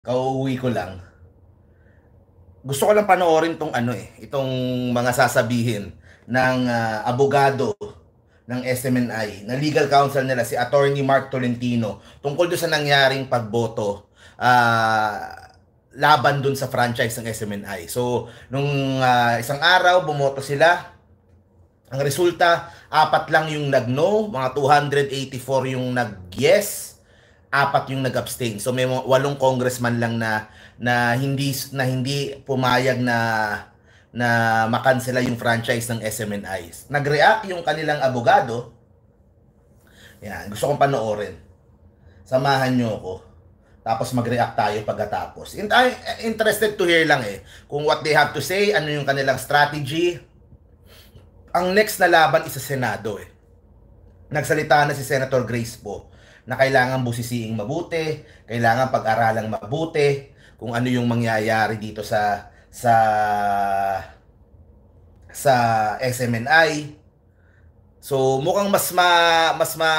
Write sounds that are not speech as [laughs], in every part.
Kauuwi ko lang. Gusto ko lang panoorin tong ano eh, itong mga sasabihin ng uh, abogado ng SMNI, na legal counsel nila si Attorney Mark Tolentino tungkol do sa nangyaring pagboto uh, laban dun sa franchise ng SMNI. So, nung uh, isang araw, bumoto sila. Ang resulta, apat lang yung nag-no, mga 284 yung nag-yes apat yung nag-abstain. So may walong congressman lang na na hindi na hindi pumayag na na makansela yung franchise ng SMNI. Nag-react yung kanilang abogado. Yan, gusto kong panoorin. Samahan niyo ako. Tapos mag-react tayo pagkatapos. In- I'm interested to hear lang eh kung what they have to say, ano yung kanilang strategy. Ang next na laban is sa Senado eh. Nagsalita na si Senator Grace Poe na kailangan busisiing mabuti, kailangan pag-aralang mabuti kung ano yung mangyayari dito sa sa sa SMNI. So mukhang mas ma mas ma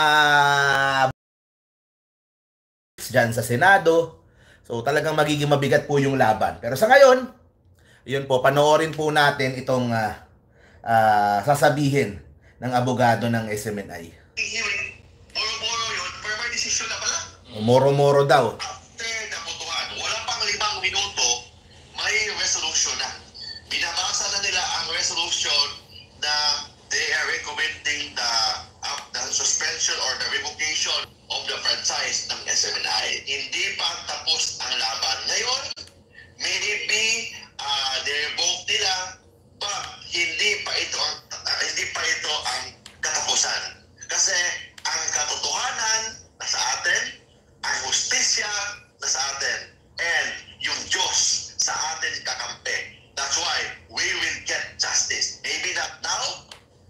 diyan sa Senado. So talagang magiging mabigat po yung laban. Pero sa ngayon, yun po panoorin po natin itong uh, uh, sasabihin ng abogado ng SMNI. Moro-moro daw. After na botohan, wala pang limang minuto, may resolution na. Binabasa na nila ang resolution na they are recommending the, uh, the suspension or the revocation of the franchise ng SMNI. Hindi pa tapos ang laban. Ngayon, maybe uh, they revoke nila, but hindi pa ito ang uh, hindi pa ito ang katapusan. Kasi ang katotohanan nasa atin, ang hustisya na sa atin and yung Diyos sa atin kakampi. That's why we will get justice. Maybe not now,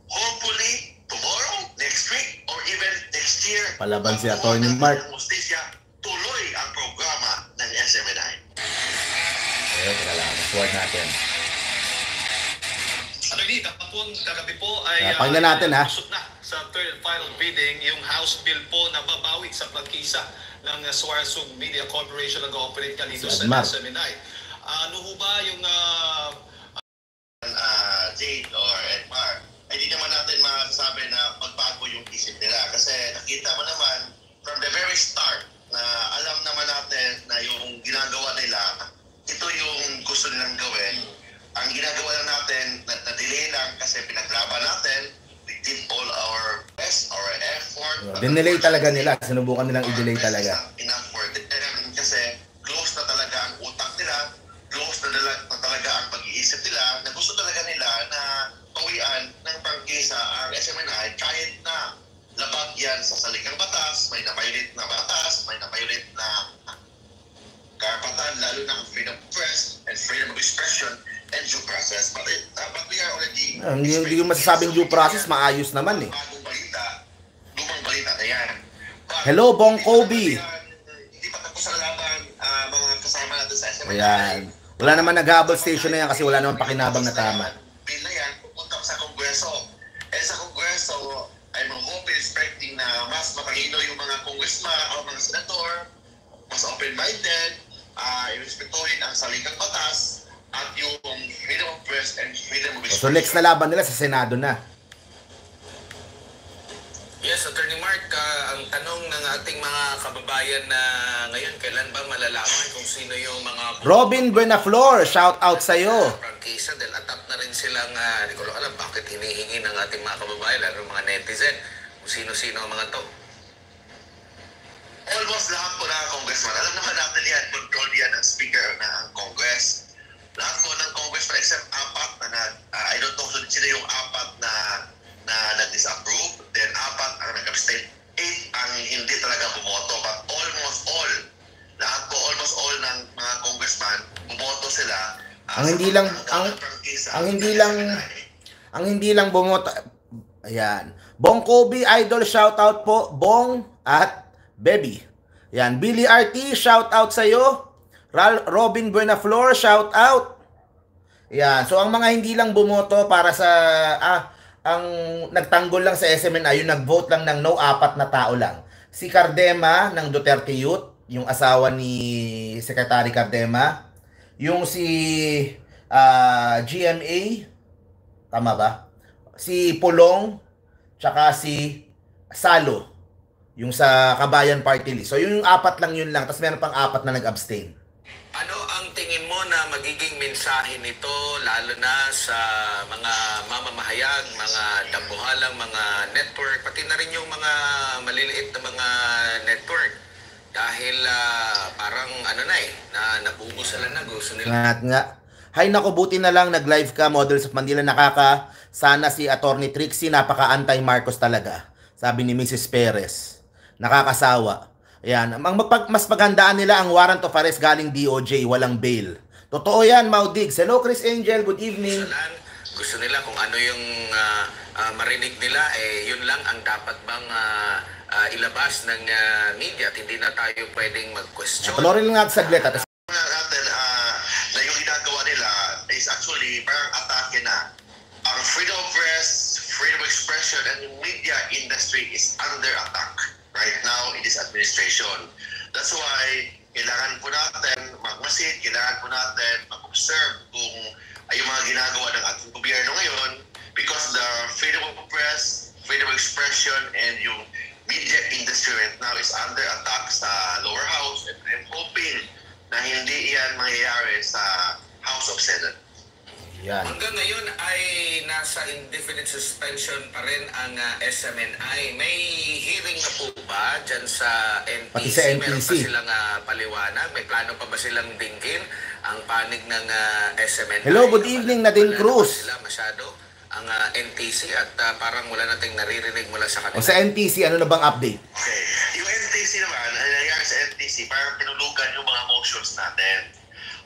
hopefully tomorrow, next week, or even next year. Palaban si Atty. Mark. Hustisya, tuloy ang programa ng SMNI. Ayun, teka lang. Sword natin. Attorney, kapag po, kagabi po ay... Uh, Pagla ah, natin ha. na sa third and final bidding yung House Bill po na babawit sa plangkisa ng Swarsug Media Corporation na nag-ooperate ka dito sa SMNI. Ano ho ba yung uh, uh, Jade or Edmar? Hindi naman natin masasabi na magbago yung isip nila kasi nakita mo naman from the very start na alam naman natin na yung ginagawa nila ito yung gusto nilang gawin. Ang ginagawa lang natin, na, na-delay lang kasi pinaglaban natin, Dinelay talaga nila. Sinubukan nilang i-delay talaga. Eh, kasi close na talaga ang utak nila, close na, talaga ang pag-iisip nila, na gusto talaga nila na pawian ng pangkisa ang SMNI kahit na labag yan sa salikang batas, may napailit na batas, may napailit na karapatan, lalo na ang freedom of press and freedom of expression and due process. But, it, uh, but we are already... Ah, hindi, hindi ko masasabing due process, maayos naman eh. Hello, Bong Kobe. Hindi pa tapos ang ah, mga kasama natin sa Ayan. Wala naman nag-habol station na yan kasi wala naman pakinabang na tama. Pila yan, pupunta sa Kongreso. Eh sa Kongreso, ay mga hoping, expecting na mas matalino yung mga congressman o mga senator, mas open-minded, uh, irespetuhin ang salikang batas, at yung freedom of press and freedom of expression. So next na laban nila sa Senado na. bayan na ngayon, kailan ba malalaman kung sino yung mga... Robin Buenaflor, shout out sa iyo. Prangkisa, dahil atap na rin silang, uh, hindi ko alam bakit hinihingi ng ating mga kababayan, lalo mga netizen, kung sino-sino ang mga to. Almost lahat po ng congressman. Alam naman natin yan, control yan ng speaker ng Congress. Lahat po ng congressman, except apat na, na uh, ah, I don't know, sila yung apat na na nag-disapprove, then apat ang nag-abstain ang hindi talaga bumoto. But almost all, lahat po, almost all ng mga congressman, bumoto sila. Uh, ang hindi lang, ang, ang ah, hindi lang, ang hindi lang bumoto, ayan. Bong Kobe, idol, shout out po. Bong at Baby. Yan. Billy RT, shout out sa'yo. Ral Robin Buenaflor, shout out. Yan. So, ang mga hindi lang bumoto para sa, ah, ang nagtanggol lang sa SMNI, yung nag-vote lang ng no, apat na tao lang. Si Cardema ng Duterte Youth, yung asawa ni Secretary Cardema, yung si uh, ah, GMA, tama ba? Si Pulong, tsaka si Salo, yung sa Kabayan Party List. So yung apat lang yun lang, tapos meron pang apat na nag-abstain na magiging mensahe nito lalo na sa mga mamamahayag, mga dambuhalang mga network, pati na rin yung mga maliliit na mga network? Dahil uh, parang ano na eh, na nabubusalan na gusto nila. Lahat nga. Hay nako buti na lang nag-live ka Models of Manila nakaka sana si Attorney Trixie napaka-anti Marcos talaga. Sabi ni Mrs. Perez. Nakakasawa. Ayan, ang magpag, mas paghandaan nila ang warrant of arrest galing DOJ, walang bail. Totoo yan, Maudig. Hello, Chris Angel. Good evening. Gusto nila kung ano yung uh, uh, marinig nila, eh, yun lang ang dapat bang uh, uh, ilabas ng uh, media at hindi na tayo pwedeng mag-question. Panorin lang nga saglit. At... Nga natin uh, yung ginagawa nila is actually parang atake na ang freedom of press, freedom of expression, and media industry is under attack right now in this administration. That's why kailangan po natin magmasid, kailangan po natin mag-observe kung ay yung mga ginagawa ng ating gobyerno ngayon because the freedom of press, freedom of expression, and yung media industry right now is under attack sa lower house and I'm hoping na hindi yan mangyayari sa House of Senate. Yan. Hanggang ngayon ay nasa indefinite suspension pa rin ang uh, ah, SMNI. May hearing na po ba dyan sa NTC? Pati sa NTC. Meron pa silang uh, paliwanag? May plano pa ba silang dinggin ang panig ng uh, ah, SMNI? Hello, good evening, Nadine Cruz. Sila masyado ang uh, NTC at uh, parang wala nating naririnig mula sa kanila. O sa NTC, ano na bang update? Okay. Yung NTC naman, ang nangyari sa NTC, parang tinulugan yung mga motions natin.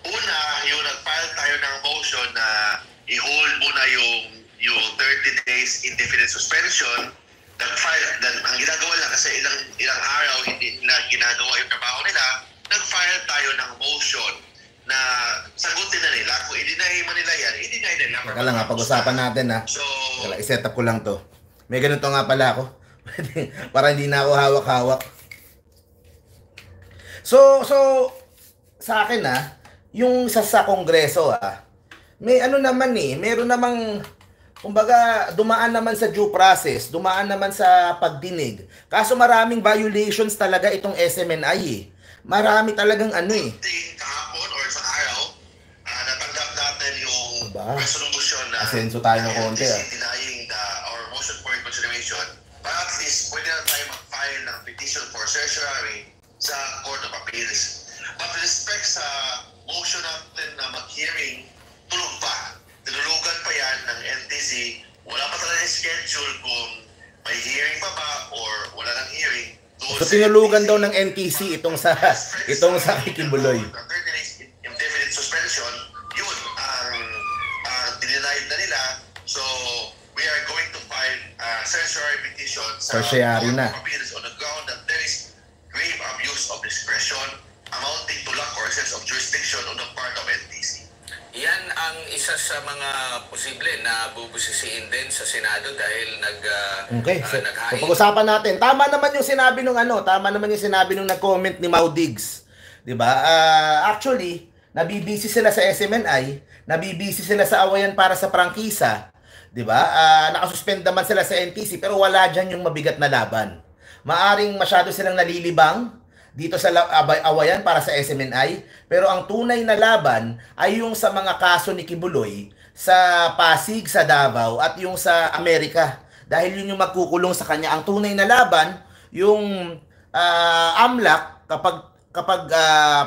Una, yung nag-file tayo ng motion na i-hold muna yung yung 30 days indefinite suspension nag-file, nag, ang ginagawa lang kasi ilang, ilang araw hindi nila ginagawa yung trabaho nila, nag-file tayo ng motion na sagutin na nila. Kung i-deny man nila yan, i-deny nila. Teka lang ah, pag-usapan natin ha. Ah. So, Kala, i-set up ko lang to. May ganun to nga pala ako. [laughs] Para hindi na ako hawak-hawak. So, so, sa akin ha, ah, yung sa sa kongreso ah. May ano naman eh, meron namang kumbaga dumaan naman sa due process, dumaan naman sa pagdinig. Kaso maraming violations talaga itong SMNI eh. Marami talagang ano eh. Kahapon or sa araw, uh, natanggap natin yung diba? resolution na Asenso tayo ng konti ah. Denying the, or motion for reconsideration. But at least pwede na tayo mag-file ng petition for certiorari sa Court of Appeals But respect sa motion natin na mag-hearing, tulog pa. Tinulugan pa yan ng NTC. Wala pa talaga schedule kung may hearing pa ba or wala ng hearing. Doon so tinulugan NTC, daw ng NTC itong sa itong sa Kikibuloy. Indefinite suspension, yun ang uh, nila. So we are going to file certiorari petition sa Tertiary na. isa sa mga posible na bubusisiin din sa Senado dahil nag uh, Okay, ah, so, uh, so pag-usapan natin. Tama naman yung sinabi nung ano, tama naman yung sinabi nung nag-comment ni Mau Diggs. 'Di ba? Uh, actually, nabibisi sila sa SMNI, nabibisi sila sa awayan para sa prangkisa, 'di ba? Uh, nakasuspend naman sila sa NTC pero wala diyan yung mabigat na laban. Maaring masyado silang nalilibang dito sa awayan para sa SMNI. Pero ang tunay na laban ay yung sa mga kaso ni Kibuloy sa Pasig, sa Davao at yung sa Amerika. Dahil yun yung magkukulong sa kanya. Ang tunay na laban, yung uh, AMLAC kapag kapag uh,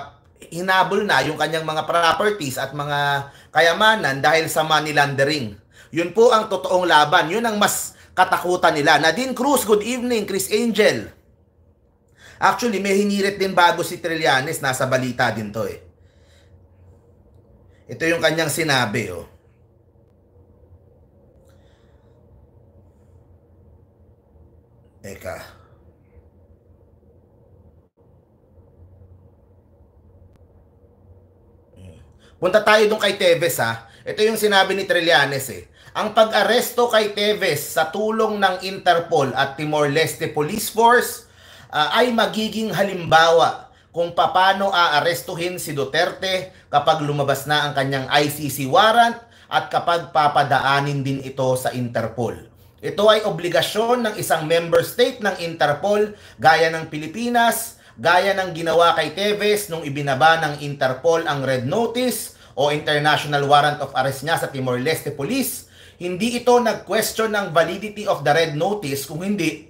hinabol na yung kanyang mga properties at mga kayamanan dahil sa money laundering. Yun po ang totoong laban. Yun ang mas katakutan nila. Nadine Cruz, good evening. Chris Angel. Actually, may hinirit din bago si Trillanes. Nasa balita din to eh. Ito yung kanyang sinabi oh. Eka. Hmm. Punta tayo dun kay Teves ha. Ito yung sinabi ni Trillanes eh. Ang pag-aresto kay Teves sa tulong ng Interpol at Timor-Leste Police Force uh, ay magiging halimbawa kung paano aarestuhin si Duterte kapag lumabas na ang kanyang ICC warrant at kapag papadaanin din ito sa Interpol. Ito ay obligasyon ng isang member state ng Interpol gaya ng Pilipinas, gaya ng ginawa kay Teves nung ibinaba ng Interpol ang Red Notice o International Warrant of Arrest niya sa Timor-Leste Police. Hindi ito nag-question ng validity of the Red Notice kung hindi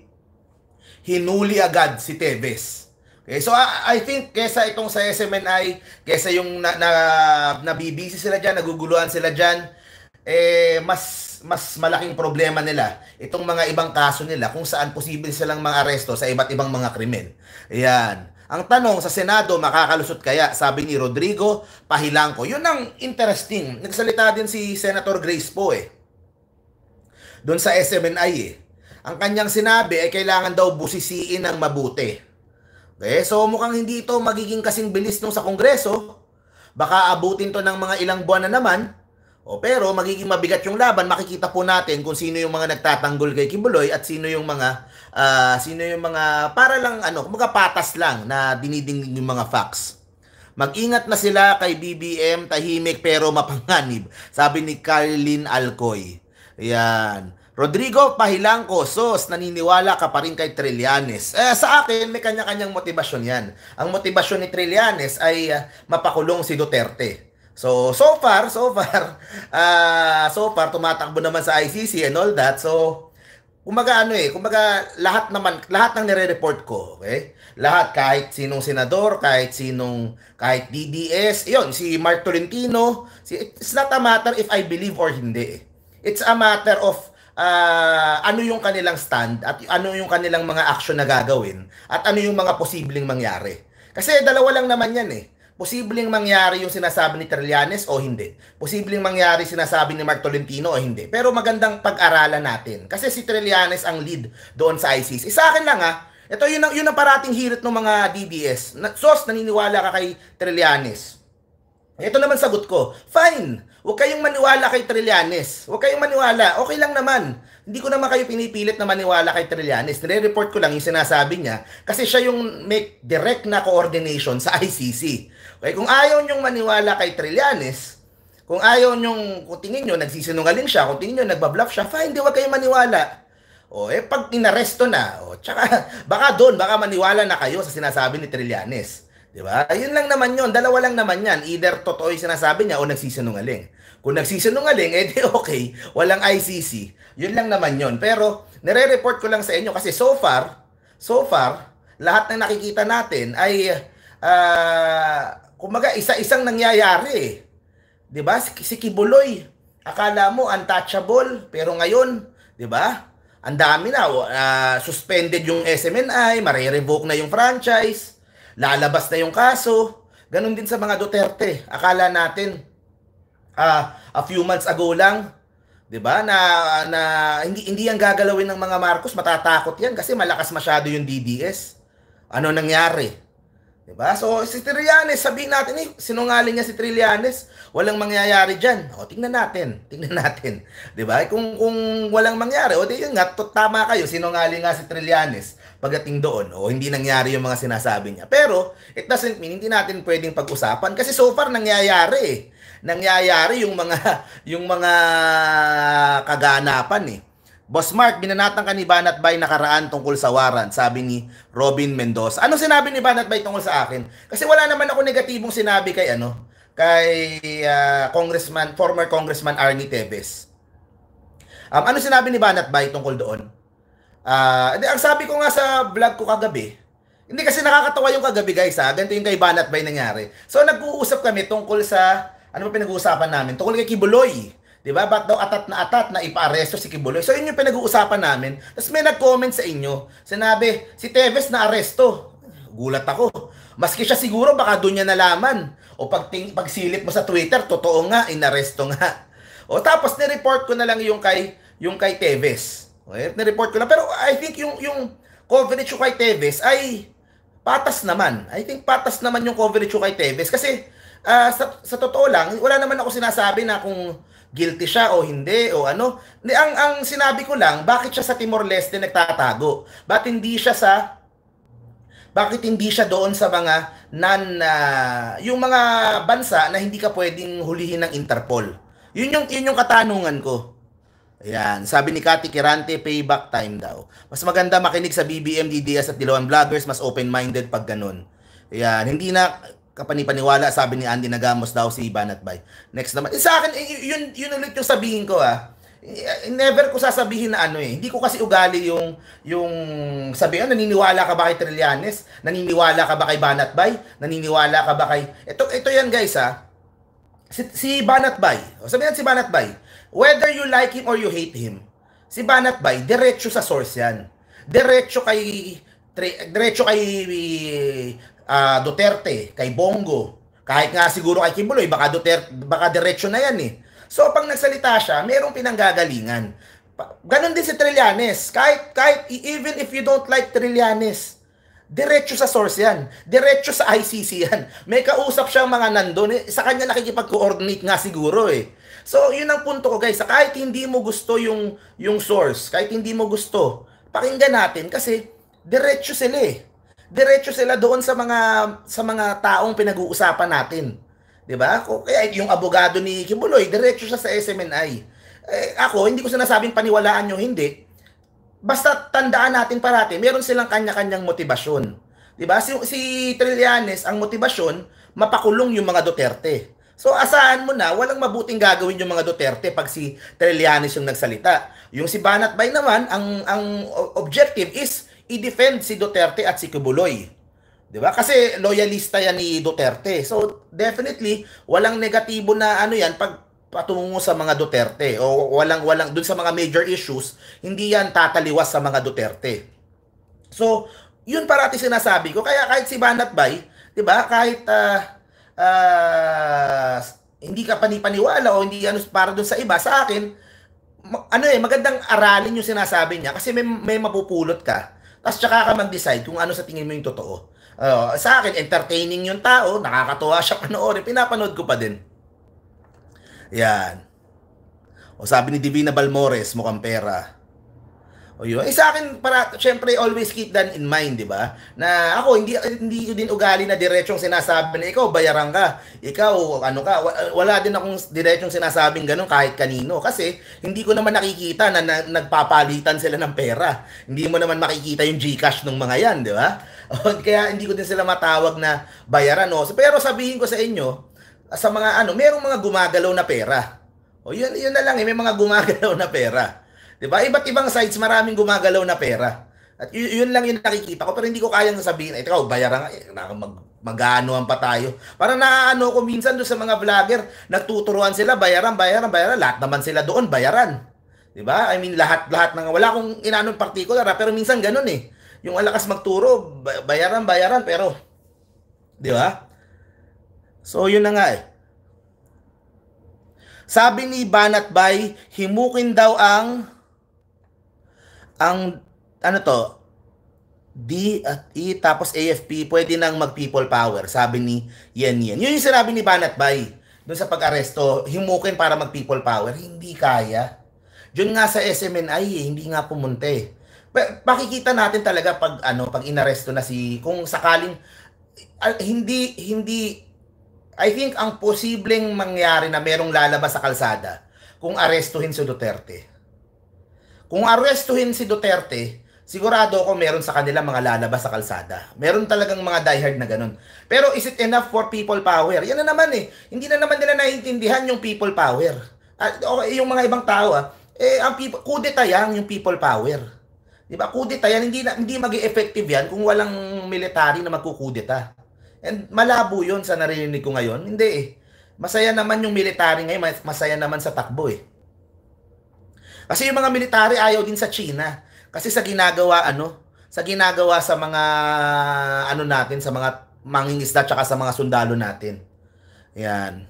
hinuli agad si Tevez. Okay, so I, I think kesa itong sa SMNI, kesa yung na, na, nabibisi sila diyan, naguguluhan sila diyan, eh mas mas malaking problema nila itong mga ibang kaso nila kung saan posible silang mga aresto sa iba't ibang mga krimen. Ayan. Ang tanong sa Senado, makakalusot kaya? Sabi ni Rodrigo Pahilangco. Yun ang interesting. Nagsalita din si Senator Grace po eh. Doon sa SMNI eh. Ang kanyang sinabi ay eh, kailangan daw busisiin ng mabuti. Okay, eh, so mukhang hindi ito magiging kasing bilis nung sa Kongreso. Baka abutin to ng mga ilang buwan na naman. O pero magiging mabigat yung laban, makikita po natin kung sino yung mga nagtatanggol kay Kibuloy at sino yung mga uh, sino yung mga para lang ano, mga patas lang na dinidinig yung mga facts. Mag-ingat na sila kay BBM, tahimik pero mapanganib, sabi ni Carlin Alcoy. Yan. Rodrigo Pahilangco, sos, naniniwala ka pa rin kay Trillanes. Eh, sa akin, may kanya-kanyang motibasyon yan. Ang motibasyon ni Trillanes ay uh, mapakulong si Duterte. So, so far, so far, uh, [laughs] so far, tumatakbo naman sa ICC and all that. So, kumaga ano eh, kumaga lahat naman, lahat ng nire-report ko, okay? Lahat, kahit sinong senador, kahit sinong, kahit DDS, yon si Mark Tolentino, si, it's not a matter if I believe or hindi. It's a matter of uh, ano yung kanilang stand at ano yung kanilang mga action na gagawin at ano yung mga posibleng mangyari. Kasi dalawa lang naman yan eh. Posibleng mangyari yung sinasabi ni Trillanes o hindi. Posibleng mangyari sinasabi ni Mark Tolentino o hindi. Pero magandang pag-aralan natin. Kasi si Trillanes ang lead doon sa ISIS. Eh, sa akin lang ha, ito yun ang, yun ang parating hirit ng mga DDS. Na, sos, naniniwala ka kay Trillanes. Ito naman sagot ko. Fine. Huwag kayong maniwala kay Trillanes. Huwag kayong maniwala. Okay lang naman. Hindi ko naman kayo pinipilit na maniwala kay Trillanes. Nire-report ko lang yung sinasabi niya kasi siya yung may direct na coordination sa ICC. Okay, kung ayaw niyong maniwala kay Trillanes, kung ayaw niyong, kung tingin niyo nagsisinungaling siya, kung tingin niyo nagbabluff siya, fine, di wag kayong maniwala. O, eh, pag inaresto na, o, tsaka, [laughs] baka doon, baka maniwala na kayo sa sinasabi ni Trillanes. Di ba? Yun lang naman yun. Dalawa lang naman yan. Either totoo yung sinasabi niya o nagsisinungaling. Kung nagsisinungaling, eh di okay. Walang ICC. Yun lang naman yun. Pero, nire-report ko lang sa inyo kasi so far, so far, lahat ng nakikita natin ay, uh, ah, kumaga, isa-isang nangyayari eh. Di ba? Si, si Kibuloy, akala mo untouchable, pero ngayon, di ba? Ang dami na. Uh, suspended yung SMNI, marerevoke na yung franchise lalabas na yung kaso. Ganon din sa mga Duterte. Akala natin, uh, a few months ago lang, 'di ba? Na na hindi hindi yan gagalawin ng mga Marcos, matatakot 'yan kasi malakas masyado yung DDS. Ano nangyari? 'Di ba? So si Trillanes, sabi natin eh, sinungaling niya si Trillanes, walang mangyayari diyan. O tingnan natin, tingnan natin. 'Di ba? Kung kung walang mangyari, o di yun nga, tama kayo, sinungaling nga si Trillanes pagdating doon o hindi nangyari yung mga sinasabi niya. Pero it doesn't mean hindi natin pwedeng pag-usapan kasi so far nangyayari eh. Nangyayari yung mga [laughs] yung mga kaganapan eh. Boss Mark, binanatan ka ni Banat Bay nakaraan tungkol sa warrant, sabi ni Robin Mendoza. Ano sinabi ni Banat Bay tungkol sa akin? Kasi wala naman ako negatibong sinabi kay ano, kay uh, Congressman, former Congressman Arnie Tevez. Um, ano sinabi ni Banat Bay tungkol doon? Uh, ang sabi ko nga sa vlog ko kagabi, hindi kasi nakakatawa yung kagabi guys ha. Ganito yung kay Banat Bay nangyari. So nag-uusap kami tungkol sa, ano pa pinag-uusapan namin? Tungkol kay Kibuloy. Di ba? Ba't daw atat na atat na ipa-aresto si Kibuloy? So yun yung pinag-uusapan namin. Tapos may nag-comment sa inyo. Sinabi, si Teves na aresto. Gulat ako. Maski siya siguro baka doon niya nalaman. O pag ting, pagsilip mo sa Twitter, totoo nga, inaresto nga. O tapos ni-report ko na lang yung kay, yung kay Teves. Okay, na-report ko lang. Pero I think yung, yung coverage ko kay Tevez ay patas naman. I think patas naman yung coverage ko kay Tevez. Kasi uh, sa, sa totoo lang, wala naman ako sinasabi na kung guilty siya o hindi o ano. Ang, ang sinabi ko lang, bakit siya sa Timor-Leste nagtatago? Bakit hindi siya sa bakit hindi siya doon sa mga nan uh, yung mga bansa na hindi ka pwedeng hulihin ng Interpol? Yun yung yun yung katanungan ko. Ayan, sabi ni Kati Kirante, payback time daw. Mas maganda makinig sa BBM, DDS at Dilawan Vloggers, mas open-minded pag ganun. Ayan, hindi na kapanipaniwala, sabi ni Andy Nagamos daw si Ivan at Bay. Next naman, eh, sa akin, eh, yun, yun ulit yung sabihin ko ah. Eh, never ko sasabihin na ano eh. Hindi ko kasi ugali yung yung sabihin, ah, naniniwala ka ba kay Trillanes? Naniniwala ka ba kay Banat Bay? Naniniwala ka ba kay Ito ito yan guys ah. Si, si Banat Bay. O sabihin si Banat Bay Whether you like him or you hate him, si Banat Bay, diretso sa source yan. Diretso kay diretso kay uh, Duterte, kay Bongo, kahit nga siguro kay Kimboloy, baka Duterte, baka diretso na yan eh. So pag nagsalita siya, merong pinanggagalingan. Ganon din si Trillanes. Kahit, kahit e, even if you don't like Trillanes, diretso sa source yan. Diretso sa ICC yan. May kausap siyang mga nandun. Eh. Sa kanya nakikipag-coordinate nga siguro eh. So, yun ang punto ko guys. Kahit hindi mo gusto yung, yung source, kahit hindi mo gusto, pakinggan natin kasi diretso sila eh. Diretso sila doon sa mga sa mga taong pinag-uusapan natin. 'Di ba? Kaya yung abogado ni Kimboloy, diretso siya sa SMNI. Eh, ako, hindi ko sinasabing paniwalaan nyo, hindi. Basta tandaan natin parati, meron silang kanya-kanyang motibasyon. 'Di ba? Si, si Trillanes, ang motibasyon, mapakulong yung mga Duterte. So asahan mo na, walang mabuting gagawin yung mga Duterte pag si Trillanes yung nagsalita. Yung si Banat Bay naman, ang, ang objective is i-defend si Duterte at si Kibuloy. 'Di ba? Kasi loyalista yan ni Duterte. So definitely walang negatibo na ano yan pag patungo sa mga Duterte o walang walang dun sa mga major issues, hindi yan tataliwas sa mga Duterte. So, yun parati sinasabi ko. Kaya kahit si Banat Bay, 'di ba? Kahit uh, uh, hindi ka panipaniwala o hindi ano para doon sa iba, sa akin, ano eh, magandang aralin yung sinasabi niya kasi may, may mapupulot ka. Tapos tsaka ka mag-decide kung ano sa tingin mo yung totoo. Uh, sa akin, entertaining yung tao, nakakatuwa siya panoorin, pinapanood ko pa din. Yan. O sabi ni Divina Balmores, mukhang pera. O oh, yun. Eh, sa akin, para, syempre, always keep that in mind, di ba? Na ako, hindi, hindi ko din ugali na diretsong sinasabi na ikaw, bayaran ka. Ikaw, ano ka. Wala din akong diretsong sinasabing ganun kahit kanino. Kasi, hindi ko naman nakikita na, na nagpapalitan sila ng pera. Hindi mo naman makikita yung Gcash ng mga yan, di ba? [laughs] Kaya, hindi ko din sila matawag na bayaran. O. Pero sabihin ko sa inyo, sa mga ano, merong mga gumagalaw na pera. O yun, yun na lang eh, may mga gumagalaw na pera. 'Di ba? Iba't ibang sites maraming gumagalaw na pera. At yun lang yung nakikita ko pero hindi ko kayang sabihin, eh, ikaw bayaran nga, mag maganoan pa tayo. Para naaano ko minsan doon sa mga vlogger, nagtuturuan sila, bayaran, bayaran, bayaran, lahat naman sila doon, bayaran. 'Di ba? I mean lahat lahat ng wala kong inanon particular ah, pero minsan ganun eh. Yung alakas magturo, bayaran, bayaran pero 'di ba? So yun na nga eh. Sabi ni Banat Bay, himukin daw ang ang ano to, D at E tapos AFP, pwede nang mag people power, sabi ni Yan Yan. Yun yung sinabi ni Banat Bay doon sa pag-aresto, himukin para mag people power, hindi kaya. Diyon nga sa SMNI, eh, hindi nga pumunta eh. Makikita natin talaga pag ano, pag inaresto na si kung sakaling ah, hindi hindi I think ang posibleng mangyari na merong lalabas sa kalsada kung arestuhin si Duterte kung arestuhin si Duterte, sigurado ako meron sa kanila mga lalabas sa kalsada. Meron talagang mga diehard na ganun. Pero is it enough for people power? Yan na naman eh. Hindi na naman nila naiintindihan yung people power. At, ah, okay, yung mga ibang tao ah, eh, ang people, kudeta yan yung people power. Di ba? Kudeta yan, hindi, na, hindi mag effective yan kung walang military na magkukudeta. And malabo yun sa narinig ko ngayon. Hindi eh. Masaya naman yung military ngayon, masaya naman sa takbo eh. Kasi yung mga military ayaw din sa China. Kasi sa ginagawa ano, sa ginagawa sa mga ano natin sa mga mangingisda tsaka sa mga sundalo natin. Yan.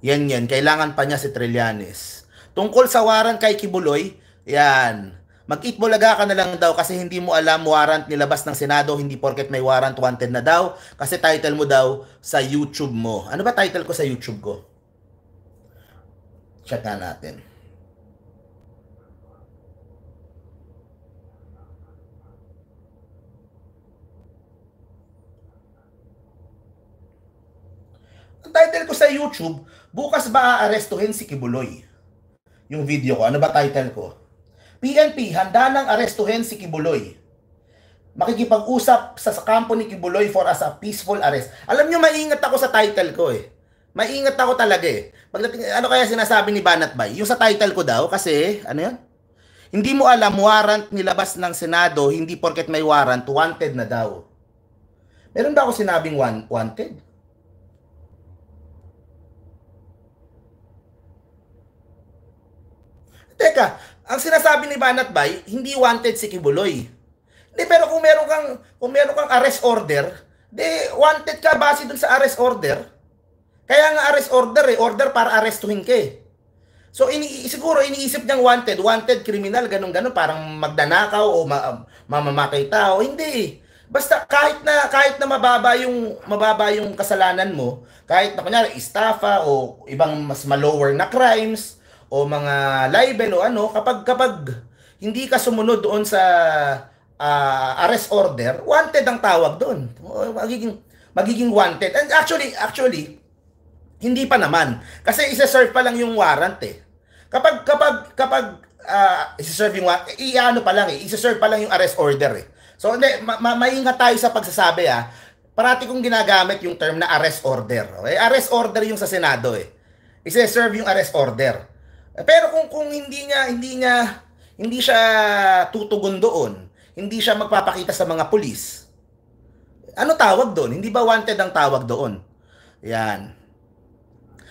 Yan yan, kailangan pa niya si Trillanes. Tungkol sa warrant kay Kibuloy, yan. Mag-itbulaga ka na lang daw kasi hindi mo alam warrant nilabas ng Senado, hindi porket may warrant wanted na daw kasi title mo daw sa YouTube mo. Ano ba title ko sa YouTube ko? Check na natin. title ko sa YouTube, bukas ba aarestuhin si Kibuloy? Yung video ko, ano ba title ko? PNP, handa nang arestuhin si Kibuloy. Makikipag-usap sa kampo ni Kibuloy for as a peaceful arrest. Alam nyo, maingat ako sa title ko eh. Maingat ako talaga eh. Pagdating, ano kaya sinasabi ni Banat Bay? Yung sa title ko daw, kasi, ano yan? Hindi mo alam, warrant nilabas ng Senado, hindi porket may warrant, wanted na daw. Meron ba ako sinabing wanted? teka, ang sinasabi ni Banat Bay, hindi wanted si Kibuloy. Di, pero kung meron kang, kung meron kang arrest order, di, wanted ka base dun sa arrest order. Kaya nga arrest order eh, order para arestuhin ka eh. So ini siguro iniisip niyang wanted, wanted criminal ganun ganun parang magdanakaw o ma- mamamatay tao. Hindi. Eh. Basta kahit na kahit na mababa yung mababa yung kasalanan mo, kahit na kunyari estafa o ibang mas malower na crimes, o mga libel o ano, kapag kapag hindi ka sumunod doon sa uh, arrest order, wanted ang tawag doon. Oh, magiging magiging wanted. And actually, actually hindi pa naman kasi isa-serve pa lang yung warrant eh. Kapag kapag kapag uh, ah, serving serve iano pa lang eh, isa-serve pa lang yung arrest order eh. So hindi ma- ma- maingat tayo sa pagsasabi ah. Parati kong ginagamit yung term na arrest order. Okay? Eh, arrest order yung sa Senado eh. Isa-serve yung arrest order. Eh, pero kung kung hindi niya hindi niya hindi siya tutugon doon, hindi siya magpapakita sa mga pulis. Ano tawag doon? Hindi ba wanted ang tawag doon? Yan.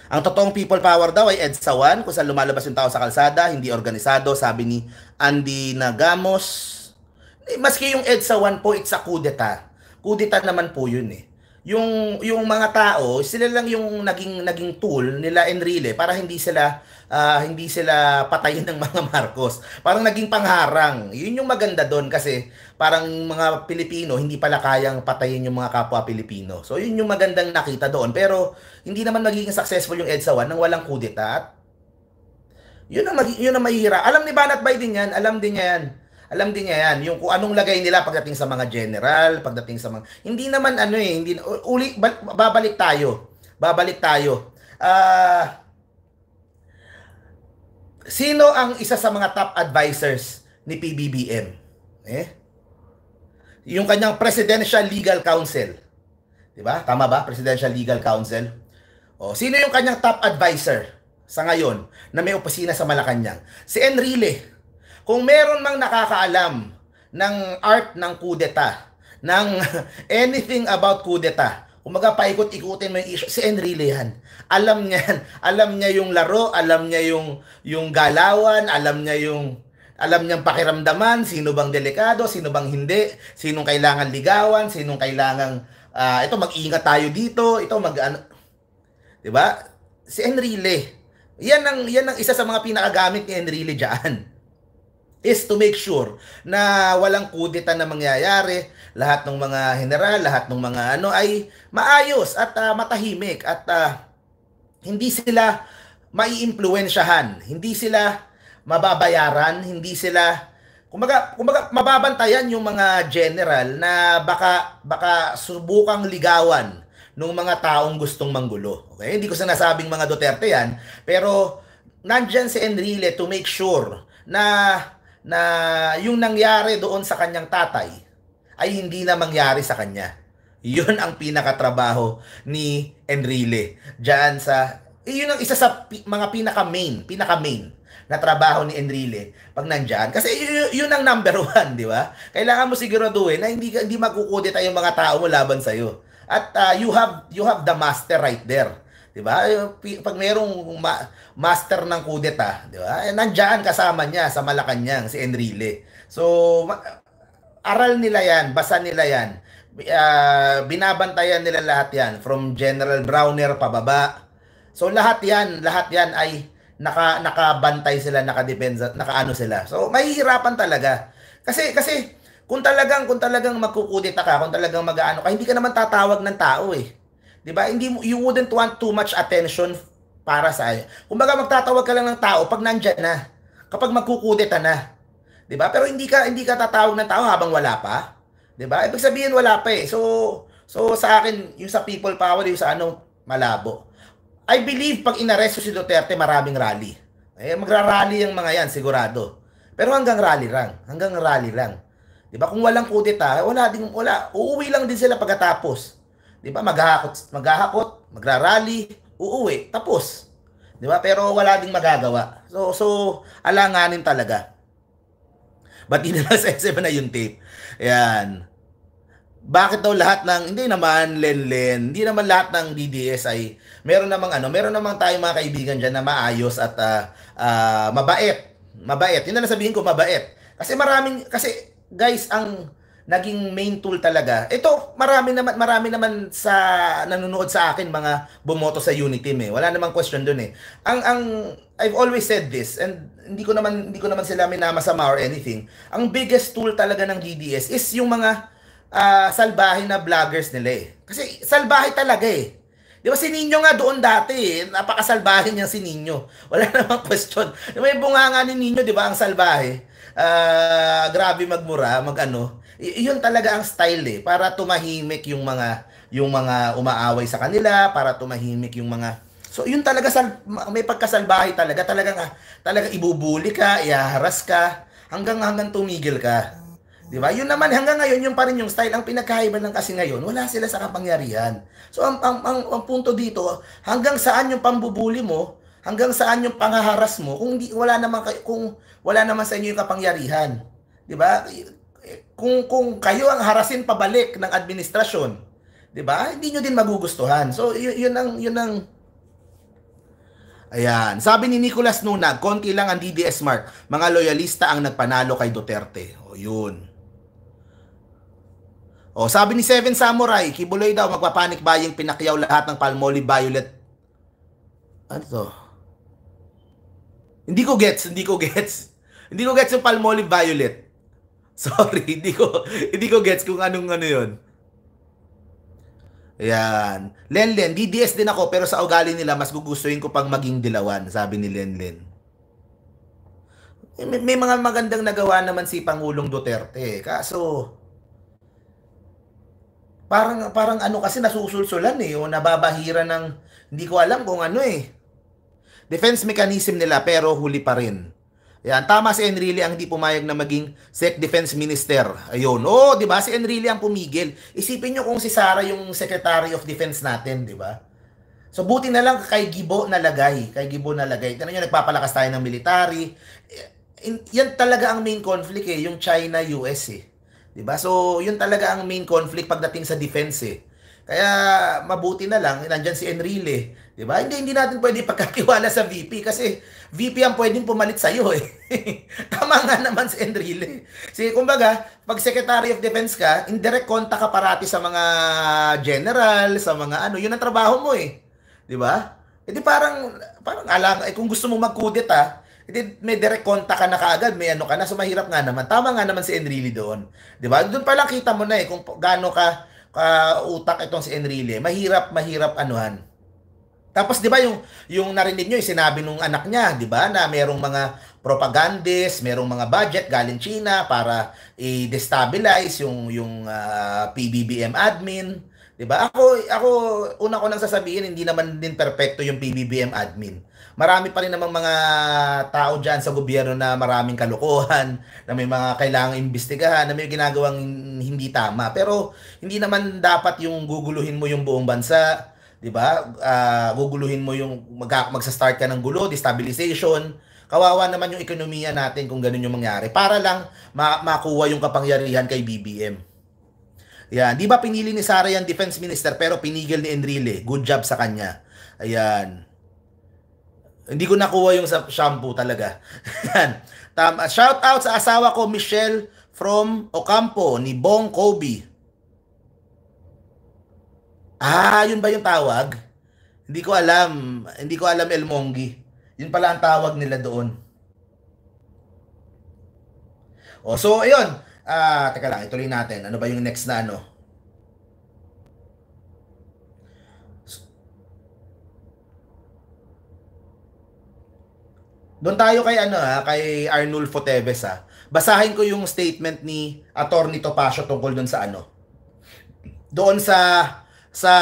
Ang totoong people power daw ay EDSA 1 kung saan lumalabas yung tao sa kalsada, hindi organisado, sabi ni Andy Nagamos. Eh, maski yung EDSA 1 po, it's a kudeta. Kudeta naman po yun eh. Yung, yung mga tao, sila lang yung naging, naging tool nila Enrile para hindi sila uh, hindi sila patayin ng mga [laughs] Marcos. Parang naging pangharang. Yun yung maganda doon kasi parang mga Pilipino hindi pala kayang patayin yung mga kapwa Pilipino. So yun yung magandang nakita doon. Pero hindi naman magiging successful yung EDSA 1 nang walang kudeta at yun ang, yun ang mahihira. Alam ni Banat Bay din yan. Alam din niya yan. Alam din niya yan. Yung kung anong lagay nila pagdating sa mga general, pagdating sa mga... Hindi naman ano eh. Hindi, uli, babalik tayo. Babalik tayo. Ah... Uh, Sino ang isa sa mga top advisors ni PBBM? Eh? Yung kanyang Presidential Legal Counsel. 'Di ba? Tama ba? Presidential Legal Counsel. O, sino yung kanyang top advisor sa ngayon na may opisina sa Malacanang? Si Enrile. Kung meron mang nakakaalam ng art ng kudeta, ng [laughs] anything about kudeta, Umaga paikot-ikutin mo yung issue. Si Henry Lehan. Alam niya yan. Alam niya yung laro, alam niya yung, yung galawan, alam niya yung alam niyang pakiramdaman, sino bang delikado, sino bang hindi, sinong kailangan ligawan, sinong kailangan uh, ah, ito mag-ingat tayo dito, ito mag ano, 'di ba? Si Henry Le, Yan ang yan ang isa sa mga pinakagamit ni Henry Le diyan is to make sure na walang kudeta na mangyayari, lahat ng mga general, lahat ng mga ano ay maayos at uh, matahimik at uh, hindi sila maiimpluwensyahan, hindi sila mababayaran, hindi sila kumbaga, kumbaga mababantayan yung mga general na baka baka subukang ligawan ng mga taong gustong manggulo. Okay? Hindi ko sinasabing mga Duterte yan, pero nandiyan si Enrile to make sure na na yung nangyari doon sa kanyang tatay ay hindi na mangyari sa kanya. Yun ang pinakatrabaho ni Enrile. Diyan sa, eh, yun ang isa sa pi, mga pinaka-main, pinaka-main na trabaho ni Enrile pag nandyan. Kasi yun, yun ang number [laughs] one, di ba? Kailangan mo siguraduhin na hindi, hindi magkukudit yung mga tao mo laban sa'yo. At uh, you have you have the master right there 'Di ba? Pag merong ma- master ng kudeta, ah, 'di ba? Eh, nandiyan kasama niya sa Malacanang si Enrile. So aral nila 'yan, basa nila 'yan. Uh, binabantayan nila lahat 'yan from General Browner pababa. So lahat 'yan, lahat 'yan ay naka nakabantay sila, nakadepensa, nakaano sila. So mahihirapan talaga. Kasi kasi kung talagang kung talagang magkukudeta ka, kung talagang mag-aano ka, hindi ka naman tatawag ng tao eh. 'Di ba? Hindi mo you wouldn't want too much attention para sa ayo. Kumbaga magtatawag ka lang ng tao pag nandiyan na. Kapag magkukudeta na. 'Di ba? Pero hindi ka hindi ka tatawag ng tao habang wala pa. 'Di ba? Ibig sabihin wala pa eh. So so sa akin yung sa people power yung sa ano malabo. I believe pag inaresto si Duterte maraming rally. Eh magra-rally ang mga 'yan sigurado. Pero hanggang rally lang, hanggang rally lang. 'Di ba? Kung walang kudeta, wala ding wala. Uuwi lang din sila pagkatapos. 'Di ba? Maghahakot, maghahakot, magrarally, uuwi, tapos. 'Di ba? Pero wala ding magagawa. So so alanganin talaga. Bati na sa SM na yung tape. yan Bakit daw lahat ng, hindi naman Lenlen, hindi naman lahat ng DDS ay, meron namang ano, meron namang tayong mga kaibigan diyan na maayos at uh, uh, mabait. Mabait. hindi na sabihin ko, mabait. Kasi maraming, kasi guys, ang naging main tool talaga. Ito, marami naman marami naman sa nanonood sa akin mga bumoto sa Uniteam eh. Wala namang question doon eh. Ang ang I've always said this and hindi ko naman hindi ko naman sila minamasama or anything. Ang biggest tool talaga ng GDS is yung mga uh, salbahe na vloggers nila eh. Kasi salbahe talaga eh. Di ba si Ninyo nga doon dati eh. Napakasalbahe niya si Ninyo. [laughs] Wala namang question. May bunga nga ni Ninyo, di ba, ang salbahe. Uh, grabe magmura, magano. Y- yun talaga ang style eh, para tumahimik yung mga yung mga umaaway sa kanila, para tumahimik yung mga So yun talaga sal- may pagkasalbahi talaga, talagang ah, talaga ibubuli ka, ihaharas ka hanggang hanggang tumigil ka. 'Di ba? Yun naman hanggang ngayon yung pa rin yung style ang pinakaiba lang kasi ngayon, wala sila sa kapangyarihan. So ang ang, ang, ang punto dito, hanggang saan yung pambubuli mo, hanggang saan yung pangaharas mo kung di, wala naman kung wala naman sa inyo yung kapangyarihan. 'Di ba? kung kung kayo ang harasin pabalik ng administrasyon, 'di ba? Ah, hindi niyo din magugustuhan. So y- 'yun ang 'yun ang Ayan. Sabi ni Nicolas Nunag, konti lang ang DDS mark. Mga loyalista ang nagpanalo kay Duterte. O yun. O sabi ni Seven Samurai, Kibuloy daw magpapanik buying pinakyaw lahat ng Palmolive Violet. Ano to? Hindi ko gets, hindi ko gets. [laughs] Hindi ko gets yung Palmolive Violet. [laughs] Sorry, hindi ko hindi ko gets kung anong ano 'yon. Yan. Lenlen, DDS din ako pero sa ugali nila mas gugustuhin ko pang maging dilawan, sabi ni Lenlen. May, may mga magandang nagawa naman si Pangulong Duterte. Kaso parang parang ano kasi nasusulsulan eh o nababahira ng hindi ko alam kung ano eh. Defense mechanism nila pero huli pa rin. Yan, tama si Enrile ang hindi pumayag na maging Sec Defense Minister. Ayun. Oh, 'di ba? Si Enrile ang pumigil. Isipin niyo kung si Sara yung Secretary of Defense natin, 'di ba? So buti na lang kay Gibo nalagay, kay Gibo nalagay. Tingnan niyo nagpapalakas tayo ng military. Eh, yan talaga ang main conflict eh, yung China US eh. 'Di ba? So, yun talaga ang main conflict pagdating sa defense eh. Kaya mabuti na lang nandiyan si Enrile 'Di ba? Hindi hindi natin pwede pagkatiwala sa VP kasi VP ang pwedeng pumalit sa iyo eh. [laughs] Tama nga naman si Enrile. Si kumbaga, pag Secretary of Defense ka, indirect contact ka parati sa mga general, sa mga ano, 'yun ang trabaho mo eh. 'Di ba? E eh, di parang parang alam eh, kung gusto mong magkudeta, ah, edi eh, may direct contact ka na kaagad, may ano ka na, so mahirap nga naman. Tama nga naman si Enrile doon. 'Di ba? Doon pa lang kita mo na eh kung gaano ka uh, utak itong si Enrile. Mahirap, mahirap anuhan. Tapos 'di ba yung yung narinig niyo yung sinabi nung anak niya, 'di ba, na merong mga propagandists, merong mga budget galing China para i-destabilize yung yung uh, ah, PBBM admin, 'di ba? Ako ako una ko nang sasabihin hindi naman din perpekto yung PBBM admin. Marami pa rin namang mga tao diyan sa gobyerno na maraming kalokohan, na may mga kailangang imbestigahan, na may ginagawang hindi tama. Pero hindi naman dapat yung guguluhin mo yung buong bansa 'di ba? Uh, guguluhin mo yung mag- magsa-start ka ng gulo, destabilization. Kawawa naman yung ekonomiya natin kung ganun yung mangyari para lang ma- makuha yung kapangyarihan kay BBM. Yan, 'di ba pinili ni Sara yung defense minister pero pinigil ni Enrile. Good job sa kanya. Ayan. Hindi ko nakuha yung shampoo talaga. [laughs] Yan. Tam, shout out sa asawa ko Michelle from Ocampo ni Bong Kobe. Ah, yun ba yung tawag? Hindi ko alam. Hindi ko alam El Monggi. Yun pala ang tawag nila doon. O, oh, so, ayun. Ah, teka lang, ituloy natin. Ano ba yung next na ano? Doon tayo kay ano ha, ah, kay Arnulfo Teves ha. Ah. Basahin ko yung statement ni Attorney Topacio tungkol doon sa ano. Doon sa sa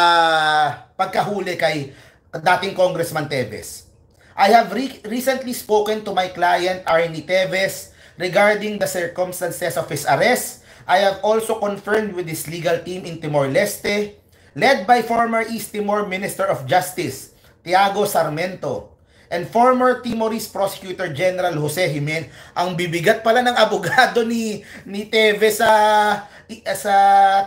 pagkahuli kay dating Congressman Teves. I have re- recently spoken to my client Arnie Teves regarding the circumstances of his arrest. I have also confirmed with his legal team in Timor-Leste, led by former East Timor Minister of Justice, Tiago Sarmento, and former Timorese Prosecutor General Jose Jimen. Ang bibigat pala ng abogado ni ni Teve sa sa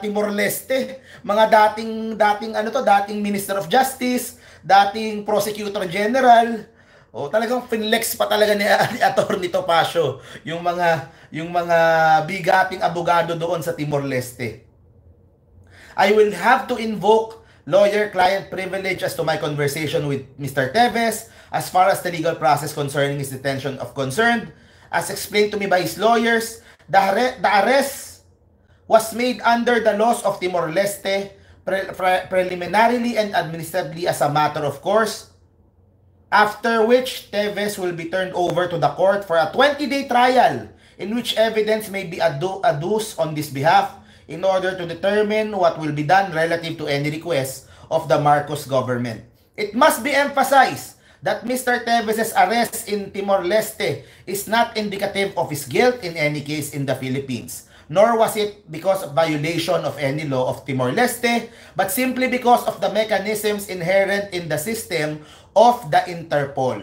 Timor Leste. Mga dating dating ano to, dating Minister of Justice, dating Prosecutor General. O oh, talagang finlex pa talaga ni, [laughs] ni Attorney Topacio yung mga yung mga bigating abogado doon sa Timor Leste. I will have to invoke lawyer-client privilege as to my conversation with Mr. Teves as far as the legal process concerning his detention of concerned. As explained to me by his lawyers, the, arre the arrest was made under the laws of Timor-Leste pre pre preliminarily and administratively as a matter of course, after which Tevez will be turned over to the court for a 20-day trial in which evidence may be addu adduced on this behalf in order to determine what will be done relative to any request of the Marcos government. It must be emphasized that Mr. Tevez's arrest in Timor-Leste is not indicative of his guilt in any case in the Philippines, nor was it because of violation of any law of Timor-Leste, but simply because of the mechanisms inherent in the system of the Interpol.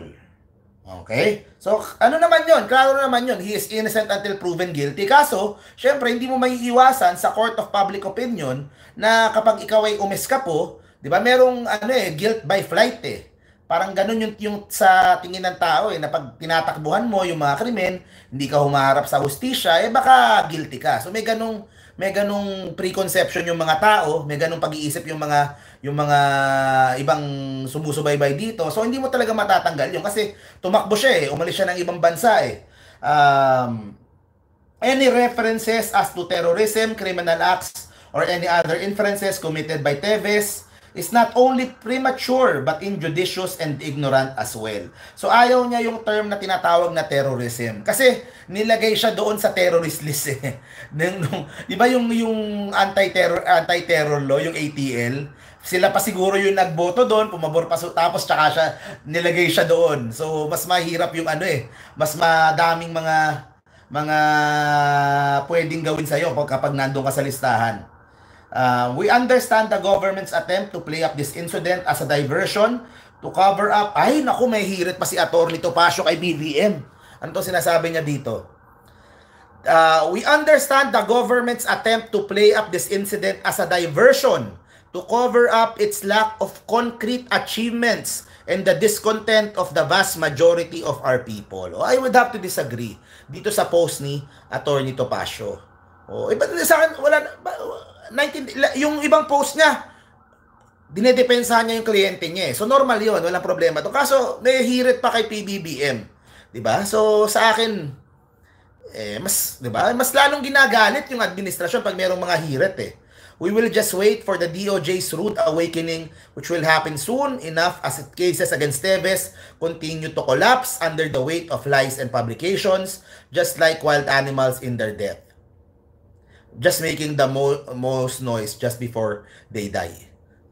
Okay? So, ano naman yon? Klaro naman yon. He is innocent until proven guilty. Kaso, syempre, hindi mo maiiwasan sa court of public opinion na kapag ikaw ay umiska po, di ba, merong ano eh, guilt by flight eh. Parang ganun yung, yung sa tingin ng tao eh, na pag tinatakbuhan mo yung mga krimen, hindi ka humaharap sa hustisya, eh baka guilty ka. So may ganung may ganung preconception yung mga tao, may ganung pag-iisip yung mga yung mga ibang sumusubaybay dito. So hindi mo talaga matatanggal yun kasi tumakbo siya eh, umalis siya ng ibang bansa eh. Um, any references as to terrorism, criminal acts, or any other inferences committed by Tevez is not only premature but injudicious and ignorant as well. So ayaw niya yung term na tinatawag na terrorism kasi nilagay siya doon sa terrorist list eh. [laughs] nung, nung, di ba yung yung anti-terror anti-terror law yung ATL sila pa siguro yung nagboto doon, pumabor pa tapos tsaka siya nilagay siya doon. So mas mahirap yung ano eh, mas madaming mga mga pwedeng gawin sa iyo kapag nandoon ka sa listahan. Uh, we understand the government's attempt to play up this incident as a diversion to cover up. Ay, naku, may hirit pa si Atty. Topacio kay BBM. Ano to sinasabi niya dito? Uh, we understand the government's attempt to play up this incident as a diversion to cover up its lack of concrete achievements and the discontent of the vast majority of our people. Oh, I would have to disagree dito sa post ni Attorney Topacio. Oh, iba din sa akin, wala, 19, yung ibang post niya, dinedepensahan niya yung kliyente niya. Eh. So normal 'yon, walang problema. To kaso nahihirit pa kay PBBM, 'di ba? So sa akin eh mas 'di ba? Mas lalong ginagalit yung administrasyon pag merong mga hirit eh. We will just wait for the DOJ's root awakening which will happen soon enough as it cases against Teves continue to collapse under the weight of lies and publications just like wild animals in their death just making the mo most noise just before they die.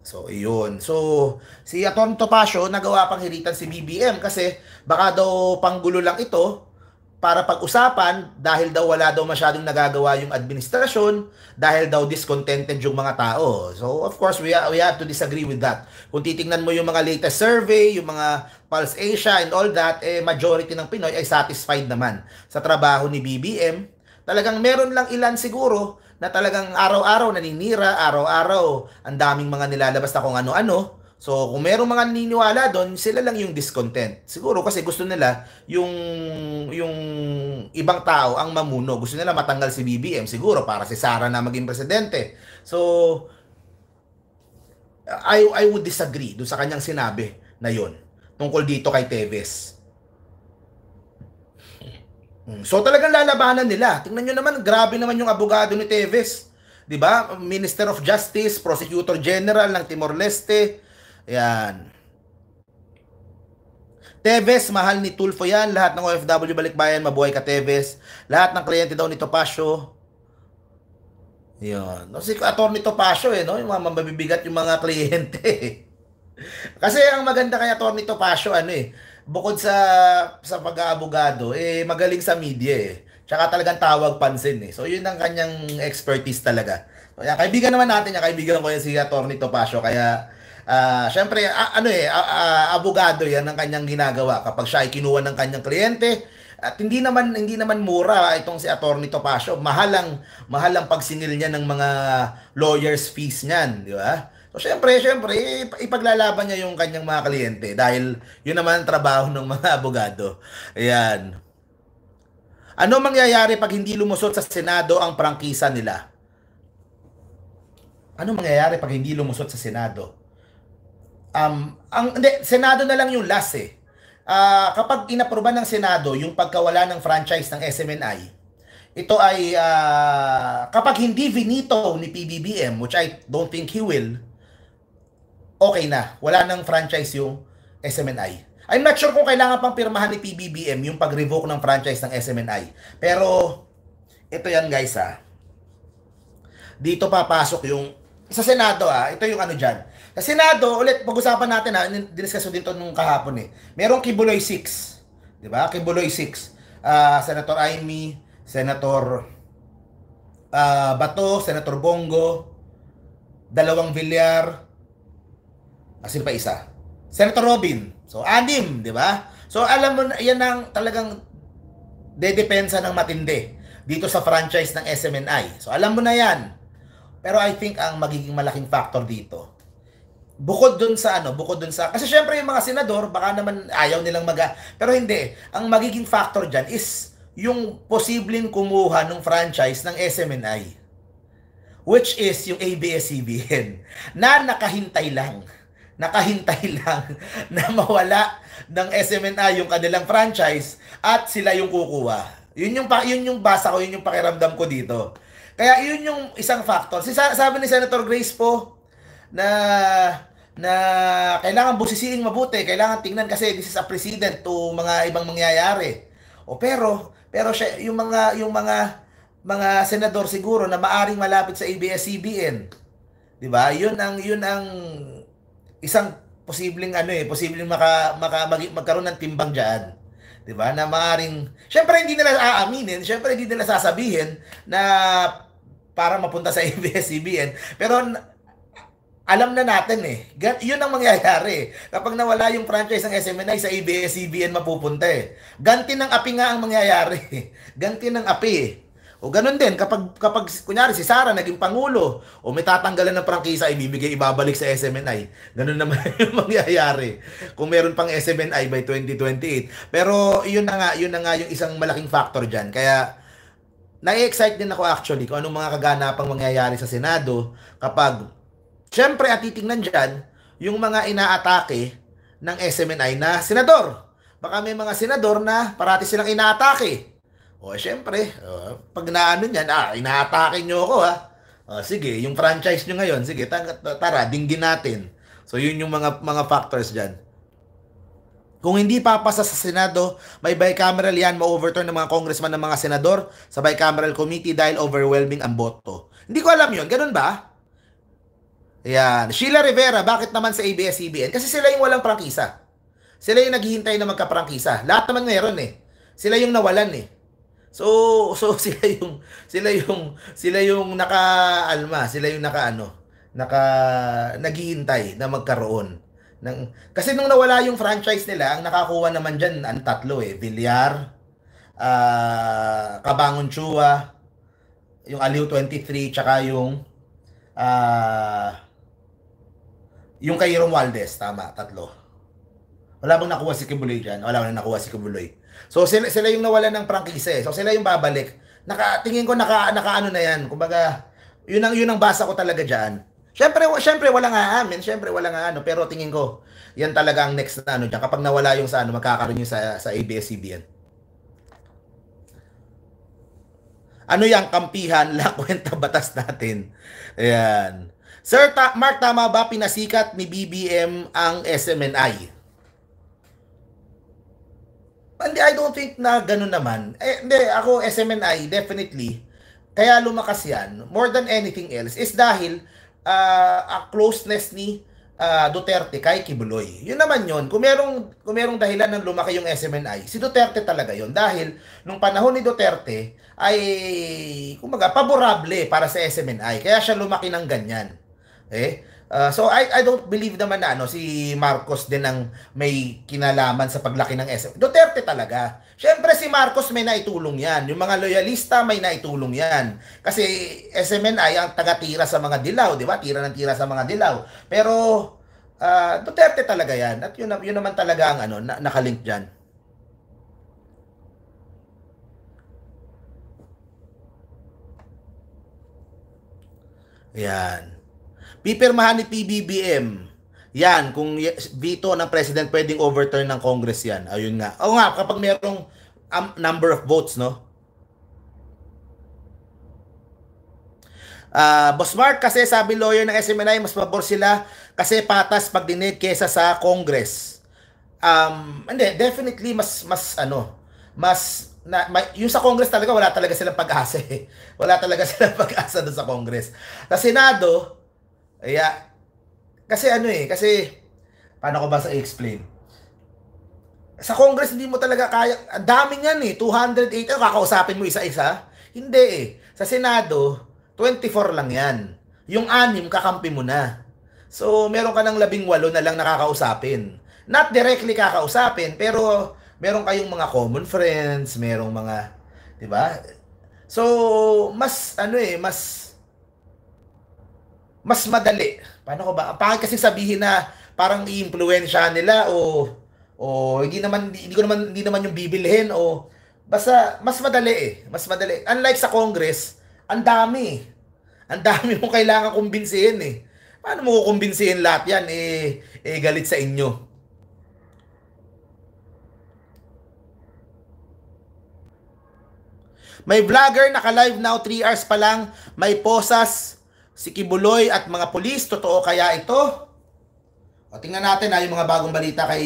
So, iyon. So, si Aton Topacio, nagawa pang hiritan si BBM kasi baka daw panggulo lang ito para pag-usapan dahil daw wala daw masyadong nagagawa yung administrasyon dahil daw discontented yung mga tao. So, of course, we, we have to disagree with that. Kung titingnan mo yung mga latest survey, yung mga Pulse Asia and all that, eh, majority ng Pinoy ay satisfied naman sa trabaho ni BBM Talagang meron lang ilan siguro na talagang araw-araw naninira, araw-araw ang daming mga nilalabas na kung ano-ano. So, kung merong mga naniniwala doon, sila lang yung discontent. Siguro kasi gusto nila yung yung ibang tao ang mamuno. Gusto nila matanggal si BBM siguro para si Sara na maging presidente. So, I, I would disagree do sa kanyang sinabi na yon tungkol dito kay Teves. Mm. So talagang lalabanan nila. Tingnan nyo naman, grabe naman yung abogado ni Teves. 'Di ba? Minister of Justice, Prosecutor General ng Timor-Leste. Yan. Teves, mahal ni Tulfo yan. Lahat ng OFW Balikbayan, mabuhay ka Teves. Lahat ng kliyente daw ni Topacio. Yun. No, si Atty. Topacio eh, no? Yung mga mabibigat yung mga kliyente. [laughs] Kasi ang maganda kay Atty. Topacio, ano eh, bukod sa sa pag-aabogado, eh magaling sa media eh. Tsaka talagang tawag pansin eh. So yun ang kanyang expertise talaga. Kaya kaibigan naman natin, yung kaibigan ko yan si Attorney Topacio. Kaya uh, syempre a- ah, ano eh, a- ah, a- abogado yan ang kanyang ginagawa kapag siya ay kinuha ng kanyang kliyente. At hindi naman hindi naman mura itong si Attorney Topacio. Mahal ang mahal ang pagsingil niya ng mga lawyers fees niyan, di ba? So, syempre, syempre, ipaglalaban niya yung kanyang mga kliyente dahil yun naman ang trabaho ng mga [laughs] abogado. Ayan. Ano mangyayari pag hindi lumusot sa Senado ang prangkisa nila? Ano mangyayari pag hindi lumusot sa Senado? Um, ang, hindi, Senado na lang yung last eh. Uh, kapag inaproba ng Senado yung pagkawala ng franchise ng SMNI, ito ay uh, kapag hindi vinito ni PBBM, which I don't think he will, okay na. Wala nang franchise yung SMNI. I'm not sure kung kailangan pang pirmahan ni PBBM yung pag-revoke ng franchise ng SMNI. Pero, ito yan guys ha. Ah. Dito papasok yung, sa Senado ha, ah. ito yung ano dyan. Sa Senado, ulit pag-usapan natin ha, ah. diniscuss ko dito nung kahapon eh. Merong Kibuloy 6. Di ba? Kibuloy 6. Uh, Senator Aimee, Senator uh, Bato, Senator Bongo, dalawang Villar, As in pa isa. Senator Robin. So, anim, di ba? So, alam mo, yan ang talagang dedepensa ng matindi dito sa franchise ng SMNI. So, alam mo na yan. Pero I think ang magiging malaking factor dito, bukod dun sa ano, bukod dun sa, kasi syempre yung mga senador, baka naman ayaw nilang mag, pero hindi. Ang magiging factor dyan is yung posibleng kumuha ng franchise ng SMNI. Which is yung ABS-CBN na nakahintay lang nakahintay [laughs] lang na mawala ng SMNA yung kanilang franchise at sila yung kukuha. Yun yung yun yung basa ko, yun yung pakiramdam ko dito. Kaya yun yung isang factor. Si sabi ni Senator Grace po na na kailangan busisiin mabuti, kailangan tingnan kasi this is a precedent to mga ibang mangyayari. O pero pero siya, yung mga yung mga mga senador siguro na maaring malapit sa ABS-CBN. 'Di ba? Yun ang yun ang isang posibleng ano eh, posibleng maka, maka mag, magkaroon ng timbang diyan. 'Di ba? Na maaring syempre hindi nila aaminin, syempre hindi nila sasabihin na para mapunta sa ABS-CBN. [laughs] Pero alam na natin eh. Yun ang mangyayari. Kapag nawala yung franchise ng SMNI sa ABS-CBN mapupunta eh. Ganti ng api nga ang mangyayari. [laughs] Ganti ng api eh. O ganun din, kapag, kapag kunyari si Sara naging pangulo, o may tatanggalan ng prangkisa, ibibigay, ibabalik sa SMNI. Ganun naman [laughs] yung mangyayari. Kung meron pang SMNI by 2028. Pero yun na nga, yun na nga yung isang malaking factor dyan. Kaya, na excite din ako actually kung anong mga kaganapang mangyayari sa Senado kapag, syempre, at titingnan dyan, yung mga inaatake ng SMNI na senador. Baka may mga senador na parati silang inaatake o, oh, syempre, uh, pag naano niyan, ah, inaatake niyo ako ha. Uh, sige, yung franchise niyo ngayon, sige, tara, tara, dinggin natin. So, yun yung mga, mga factors dyan. Kung hindi papasa sa Senado, may bicameral yan, ma-overturn ng mga congressman ng mga senador sa bicameral committee dahil overwhelming ang boto. Hindi ko alam yon ganun ba? Yan. Sheila Rivera, bakit naman sa ABS-CBN? Kasi sila yung walang prangkisa. Sila yung naghihintay na magkaprangkisa. Lahat naman meron eh. Sila yung nawalan eh. So, [laughs] so sila yung sila yung sila yung nakaalma, sila yung nakaano, naka naghihintay na magkaroon ng kasi nung nawala yung franchise nila, ang nakakuha naman diyan ang tatlo eh, Villar, uh, Kabangon Chua, yung Aliw 23 tsaka yung uh, yung kay Romualdez, tama, tatlo. Wala bang nakuha si Kibuloy dyan? Wala bang nakuha si Kibuloy. So sila, sila yung nawala ng prangkisa eh. So sila yung babalik. Naka, tingin ko naka, naka ano na yan. Kumbaga, yun ang, yun ang basa ko talaga dyan. Siyempre, siyempre wala nga amin. Siyempre wala nga ano. Pero tingin ko, yan talaga ang next na ano dyan. Kapag nawala yung sa ano, magkakaroon yung sa, sa ABS-CBN. Ano yung kampihan, lakwenta [laughs] batas natin. Ayan. Sir, ta- Mark, tama ba pinasikat ni BBM ang SMNI? Hindi, I don't think na ganun naman. Eh, hindi, ako SMNI, definitely. Kaya lumakas yan, more than anything else, is dahil uh, a closeness ni uh, Duterte kay Kibuloy. Yun naman yun. Kung merong, kung merong dahilan ng lumaki yung SMNI, si Duterte talaga yun. Dahil nung panahon ni Duterte ay, kumaga, paborable para sa SMNI. Kaya siya lumaki ng ganyan. Eh, Uh, so I I don't believe naman na ano si Marcos din ang may kinalaman sa paglaki ng SM. Duterte talaga. Syempre si Marcos may naitulong 'yan. Yung mga loyalista may naitulong 'yan. Kasi SMNI ang taga-tira sa mga dilaw, 'di ba? Tira ng tira sa mga dilaw. Pero uh, Duterte talaga 'yan. At yun yun naman talaga ang ano na, nakalink diyan. Yan. Pipirmahan ni PBBM. Yan, kung veto ng president, pwedeng overturn ng Congress yan. Ayun nga. O nga, kapag merong um, number of votes, no? Uh, Boss Mark, kasi sabi lawyer ng SMNI, mas pabor sila kasi patas pag dinig kesa sa Congress. Um, hindi, definitely mas, mas ano, mas na may, yung sa Congress talaga wala talaga silang pag-asa. Eh. [laughs] Wala talaga silang pag-asa doon sa Congress. Sa Senado, kaya, kasi ano eh, kasi, paano ko ba sa explain? Sa Congress, hindi mo talaga kaya, ang daming yan eh, 208, ano, kakausapin mo isa-isa? Hindi eh. Sa Senado, 24 lang yan. Yung anim, kakampi mo na. So, meron ka ng labing walo na lang nakakausapin. Not directly kakausapin, pero meron kayong mga common friends, merong mga, di ba? So, mas, ano eh, mas mas madali. Paano ko ba? Pangit kasi sabihin na parang iimpluwensya nila o o hindi naman hindi ko naman hindi naman yung bibilhin o basta mas madali eh, mas madali. Unlike sa Congress, ang dami. Ang dami mo kailangan kumbinsihin eh. Paano mo kukumbinsihin lahat yan eh, eh galit sa inyo? May vlogger naka-live now 3 hours pa lang, may posas si Kibuloy at mga pulis. Totoo kaya ito? O, tingnan natin ha, ah, yung mga bagong balita kay,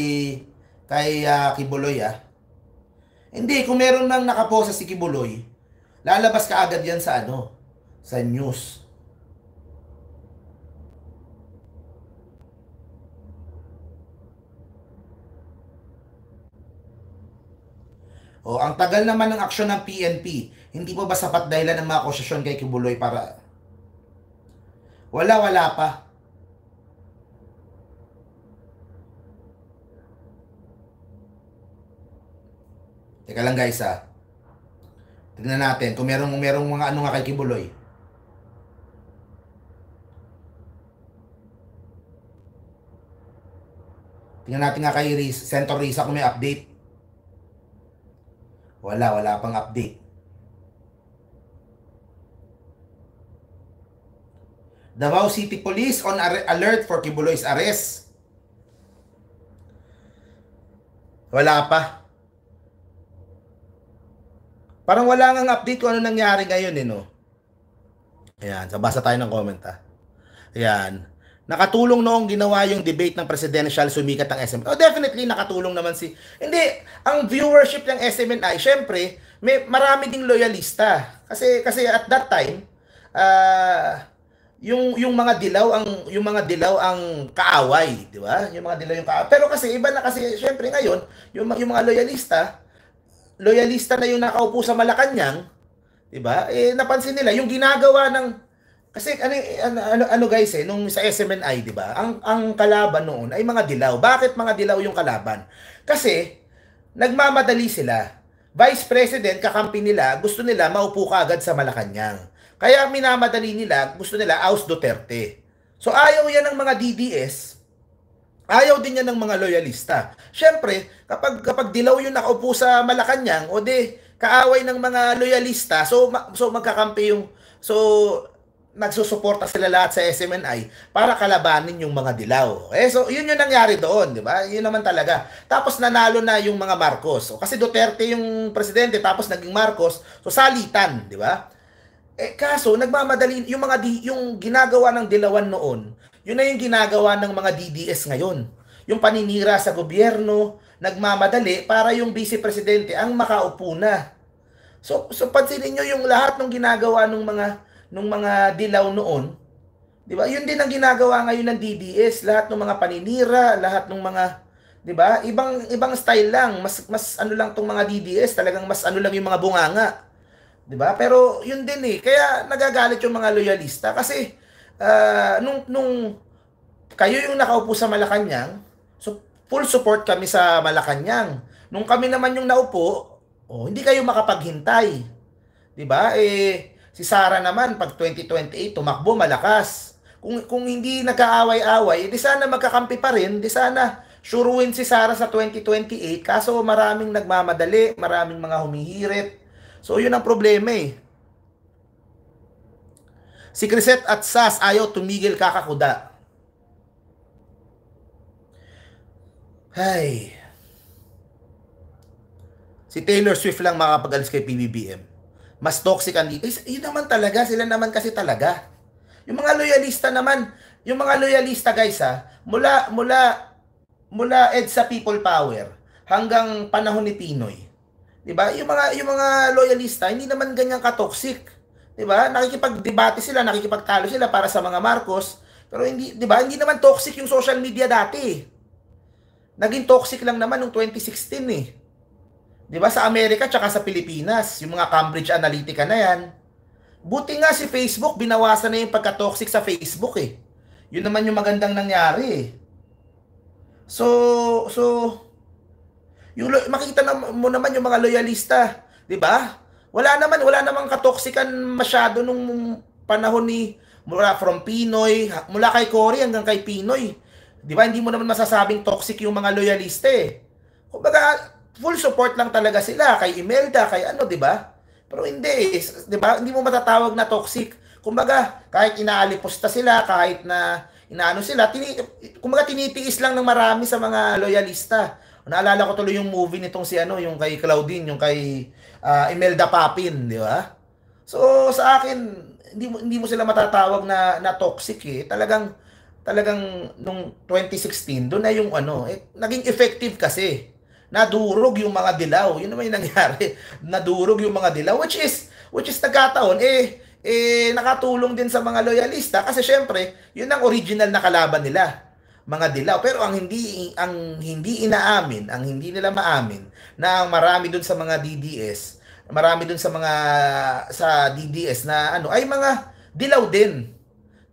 kay uh, Kibuloy ha. Ah. Hindi, kung meron nang nakaposa si Kibuloy, lalabas ka agad yan sa ano, sa news. O, ang tagal naman ng aksyon ng PNP, hindi pa ba sapat dahilan ng mga akusasyon kay Kibuloy para wala, wala pa. Teka lang guys ha. Ah. Tignan natin kung merong, merong mga ano nga kay Kibuloy. Tingnan natin nga kay Risa, Center Risa kung may update. Wala, wala pang update. Davao City Police on alert for Kibuloy's arrest. Wala pa. Parang wala nang update kung ano nangyari ngayon eh, no? Ayan, sabasa tayo ng comment ah. Ayan. Nakatulong noong ginawa yung debate ng presidential sumikat ang SM. Oh, definitely nakatulong naman si... Hindi, ang viewership ng SMNI, syempre, may marami ding loyalista. Kasi kasi at that time, ah uh, yung yung mga dilaw ang yung mga dilaw ang kaaway, di ba? Yung mga dilaw yung kaaway. Pero kasi iba na kasi syempre ngayon, yung yung mga loyalista, loyalista na yung nakaupo sa Malacañang, di ba? Eh napansin nila yung ginagawa ng kasi ano ano, ano, ano guys eh nung sa SMNI, di ba? Ang ang kalaban noon ay mga dilaw. Bakit mga dilaw yung kalaban? Kasi nagmamadali sila. Vice President kakampi nila, gusto nila maupo ka agad sa Malacanang kaya minamadali nila, gusto nila, aus Duterte. So ayaw yan ng mga DDS, ayaw din yan ng mga loyalista. Siyempre, kapag, kapag dilaw yung nakaupo sa Malacanang, o de, kaaway ng mga loyalista, so, so magkakampi yung, so nagsusuporta sila lahat sa SMNI para kalabanin yung mga dilaw. Eh, so yun yung nangyari doon, di ba? Yun naman talaga. Tapos nanalo na yung mga Marcos. O, kasi Duterte yung presidente, tapos naging Marcos, so salitan, di ba? Eh kaso nagmamadali yung mga di, yung ginagawa ng Dilawan noon, yun na yung ginagawa ng mga DDS ngayon. Yung paninira sa gobyerno, nagmamadali para yung vice presidente ang makaupo na. So so pansinin niyo yung lahat ng ginagawa ng mga ng mga dilaw noon. 'Di ba? Yun din ang ginagawa ngayon ng DDS, lahat ng mga paninira, lahat ng mga 'di ba? Ibang ibang style lang, mas mas ano lang tong mga DDS, talagang mas ano lang yung mga bunganga. 'Di ba? Pero 'yun din eh. Kaya nagagalit yung mga loyalista kasi uh, nung nung kayo yung nakaupo sa Malacañang, so full support kami sa Malacañang. Nung kami naman yung naupo, oh, hindi kayo makapaghintay. 'Di ba? Eh si Sara naman pag 2028 tumakbo malakas. Kung kung hindi nagkaaway-away, edi eh, sana magkakampi pa rin, edi sana suruin si Sara sa 2028 kaso maraming nagmamadali, maraming mga humihirit, So, yun ang problema eh. Si Crisette at Sas ayaw tumigil kakakuda. Ay. Si Taylor Swift lang makapag-alis kay PBBM. Mas toxic ang Eh, yun naman talaga. Sila naman kasi talaga. Yung mga loyalista naman, yung mga loyalista guys ha, mula, mula, mula Ed sa People Power hanggang panahon ni Pinoy, 'Di ba? Yung mga yung mga loyalista hindi naman ganyan ka-toxic. 'Di ba? Nakikipagdebate sila, nakikipagtalo sila para sa mga Marcos, pero hindi 'di ba? Hindi naman toxic yung social media dati. Naging toxic lang naman nung 2016 eh. 'Di ba sa Amerika tsaka sa Pilipinas, yung mga Cambridge Analytica na 'yan. Buti nga si Facebook binawasan na yung pagka-toxic sa Facebook eh. Yun naman yung magandang nangyari eh. So so yung, makikita na, mo naman yung mga loyalista. 'di ba? Wala naman, wala namang katoksikan masyado nung panahon ni mula from Pinoy, mula kay Cory hanggang kay Pinoy. 'Di ba? Hindi mo naman masasabing toxic yung mga loyalista. Eh. Kumbaga, full support lang talaga sila kay Imelda, kay ano, 'di ba? Pero hindi, 'di ba? Hindi mo matatawag na toxic. Kumbaga, kahit inaalipusta sila, kahit na inaano sila, tini, kumbaga tinitiis lang ng marami sa mga loyalista. Naalala ko tuloy yung movie nitong si ano, yung kay Claudine, yung kay uh, Imelda Papin, di ba? So sa akin, hindi mo, hindi mo sila matatawag na na toxic eh. Talagang talagang nung 2016 doon na yung ano, eh, naging effective kasi. Nadurog yung mga dilaw. Yun naman yung nangyari. [laughs] Nadurog yung mga dilaw which is which is nagkataon eh eh nakatulong din sa mga loyalista kasi syempre, yun ang original na kalaban nila mga dilaw. Pero ang hindi ang hindi inaamin, ang hindi nila maamin na ang marami doon sa mga DDS, marami doon sa mga sa DDS na ano ay mga dilaw din.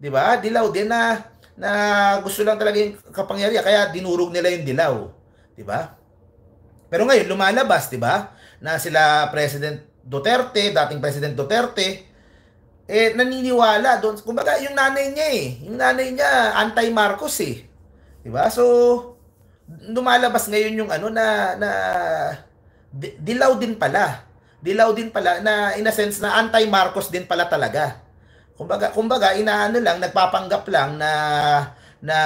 'Di ba? Dilaw din na na gusto lang talaga yung kapangyarihan kaya dinurog nila yung dilaw. 'Di ba? Pero ngayon lumalabas, 'di ba? Na sila President Duterte, dating President Duterte, eh naniniwala doon. Kumbaga, yung nanay niya eh. Yung nanay niya, anti-Marcos eh. 'Di ba? So lumalabas ngayon yung ano na na dilaw din pala. Dilaw din pala na in a sense na anti-Marcos din pala talaga. Kumbaga, kumbaga inaano lang nagpapanggap lang na na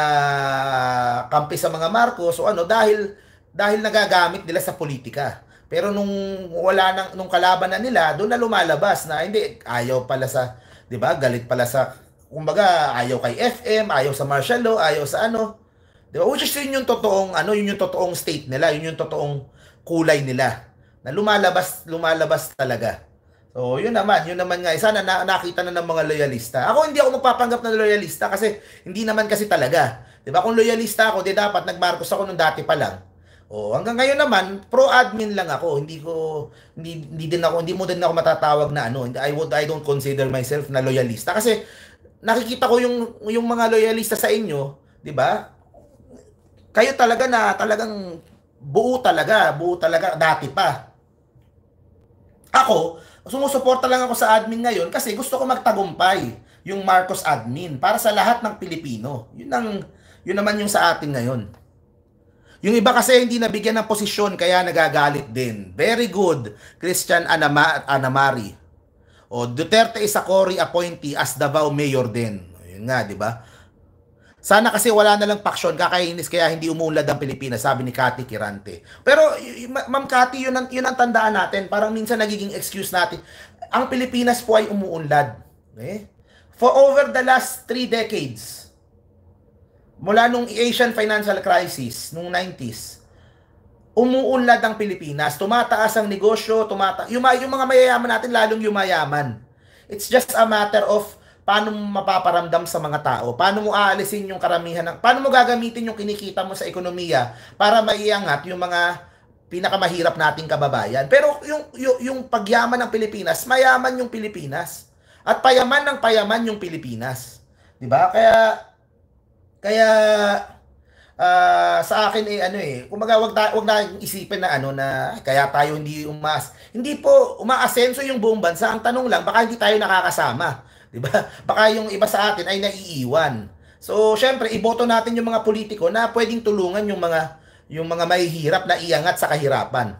kampi sa mga Marcos o ano dahil dahil nagagamit nila sa politika. Pero nung wala nang nung kalaban na nila, doon na lumalabas na hindi ayaw pala sa, 'di ba? Galit pala sa kumbaga ayaw kay FM, ayaw sa martial law, ayaw sa ano. Di ba? Which is yun yung totoong, ano, yun yung totoong state nila, yun yung totoong kulay nila. Na lumalabas, lumalabas talaga. So, yun naman, yun naman nga. Eh, sana na, nakita na ng mga loyalista. Ako hindi ako magpapanggap na loyalista kasi hindi naman kasi talaga. Di ba? Kung loyalista ako, di dapat nagmarkos ako nung dati pa lang. Oh, hanggang ngayon naman, pro-admin lang ako. Hindi ko hindi, hindi din ako hindi mo din ako matatawag na ano. I would I don't consider myself na loyalista kasi nakikita ko yung yung mga loyalista sa inyo, 'di ba? kayo talaga na talagang buo talaga, buo talaga dati pa. Ako, sumusuporta lang ako sa admin ngayon kasi gusto ko magtagumpay yung Marcos admin para sa lahat ng Pilipino. Yun ang yun naman yung sa atin ngayon. Yung iba kasi hindi nabigyan ng posisyon kaya nagagalit din. Very good, Christian Anama Anamari. O Duterte is a Cory appointee as Davao Mayor din. Yun nga, di ba? Sana kasi wala na lang paksyon, kakainis kaya hindi umuunlad ang Pilipinas, sabi ni Cathy Kirante. Pero Ma'am Cathy, yun ang, yun ang tandaan natin. Parang minsan nagiging excuse natin. Ang Pilipinas po ay umuunlad. Okay? Eh? For over the last three decades, mula nung Asian financial crisis, nung 90s, umuunlad ang Pilipinas. Tumataas ang negosyo, tumata yung, yung mga mayayaman natin lalong yumayaman. It's just a matter of paano mo mapaparamdam sa mga tao? Paano mo aalisin yung karamihan ng paano mo gagamitin yung kinikita mo sa ekonomiya para maiangat yung mga pinakamahirap nating kababayan? Pero yung yung, yung pagyaman ng Pilipinas, mayaman yung Pilipinas at payaman ng payaman yung Pilipinas. 'Di ba? Kaya kaya uh, sa akin eh ano eh, kumaga wag na, wag na isipin na ano na kaya tayo hindi umas. Hindi po umaasenso yung buong bansa. Ang tanong lang baka hindi tayo nakakasama 'Di ba? [laughs] Baka yung iba sa atin ay naiiwan. So, syempre, iboto natin yung mga politiko na pwedeng tulungan yung mga yung mga mahihirap na iangat sa kahirapan.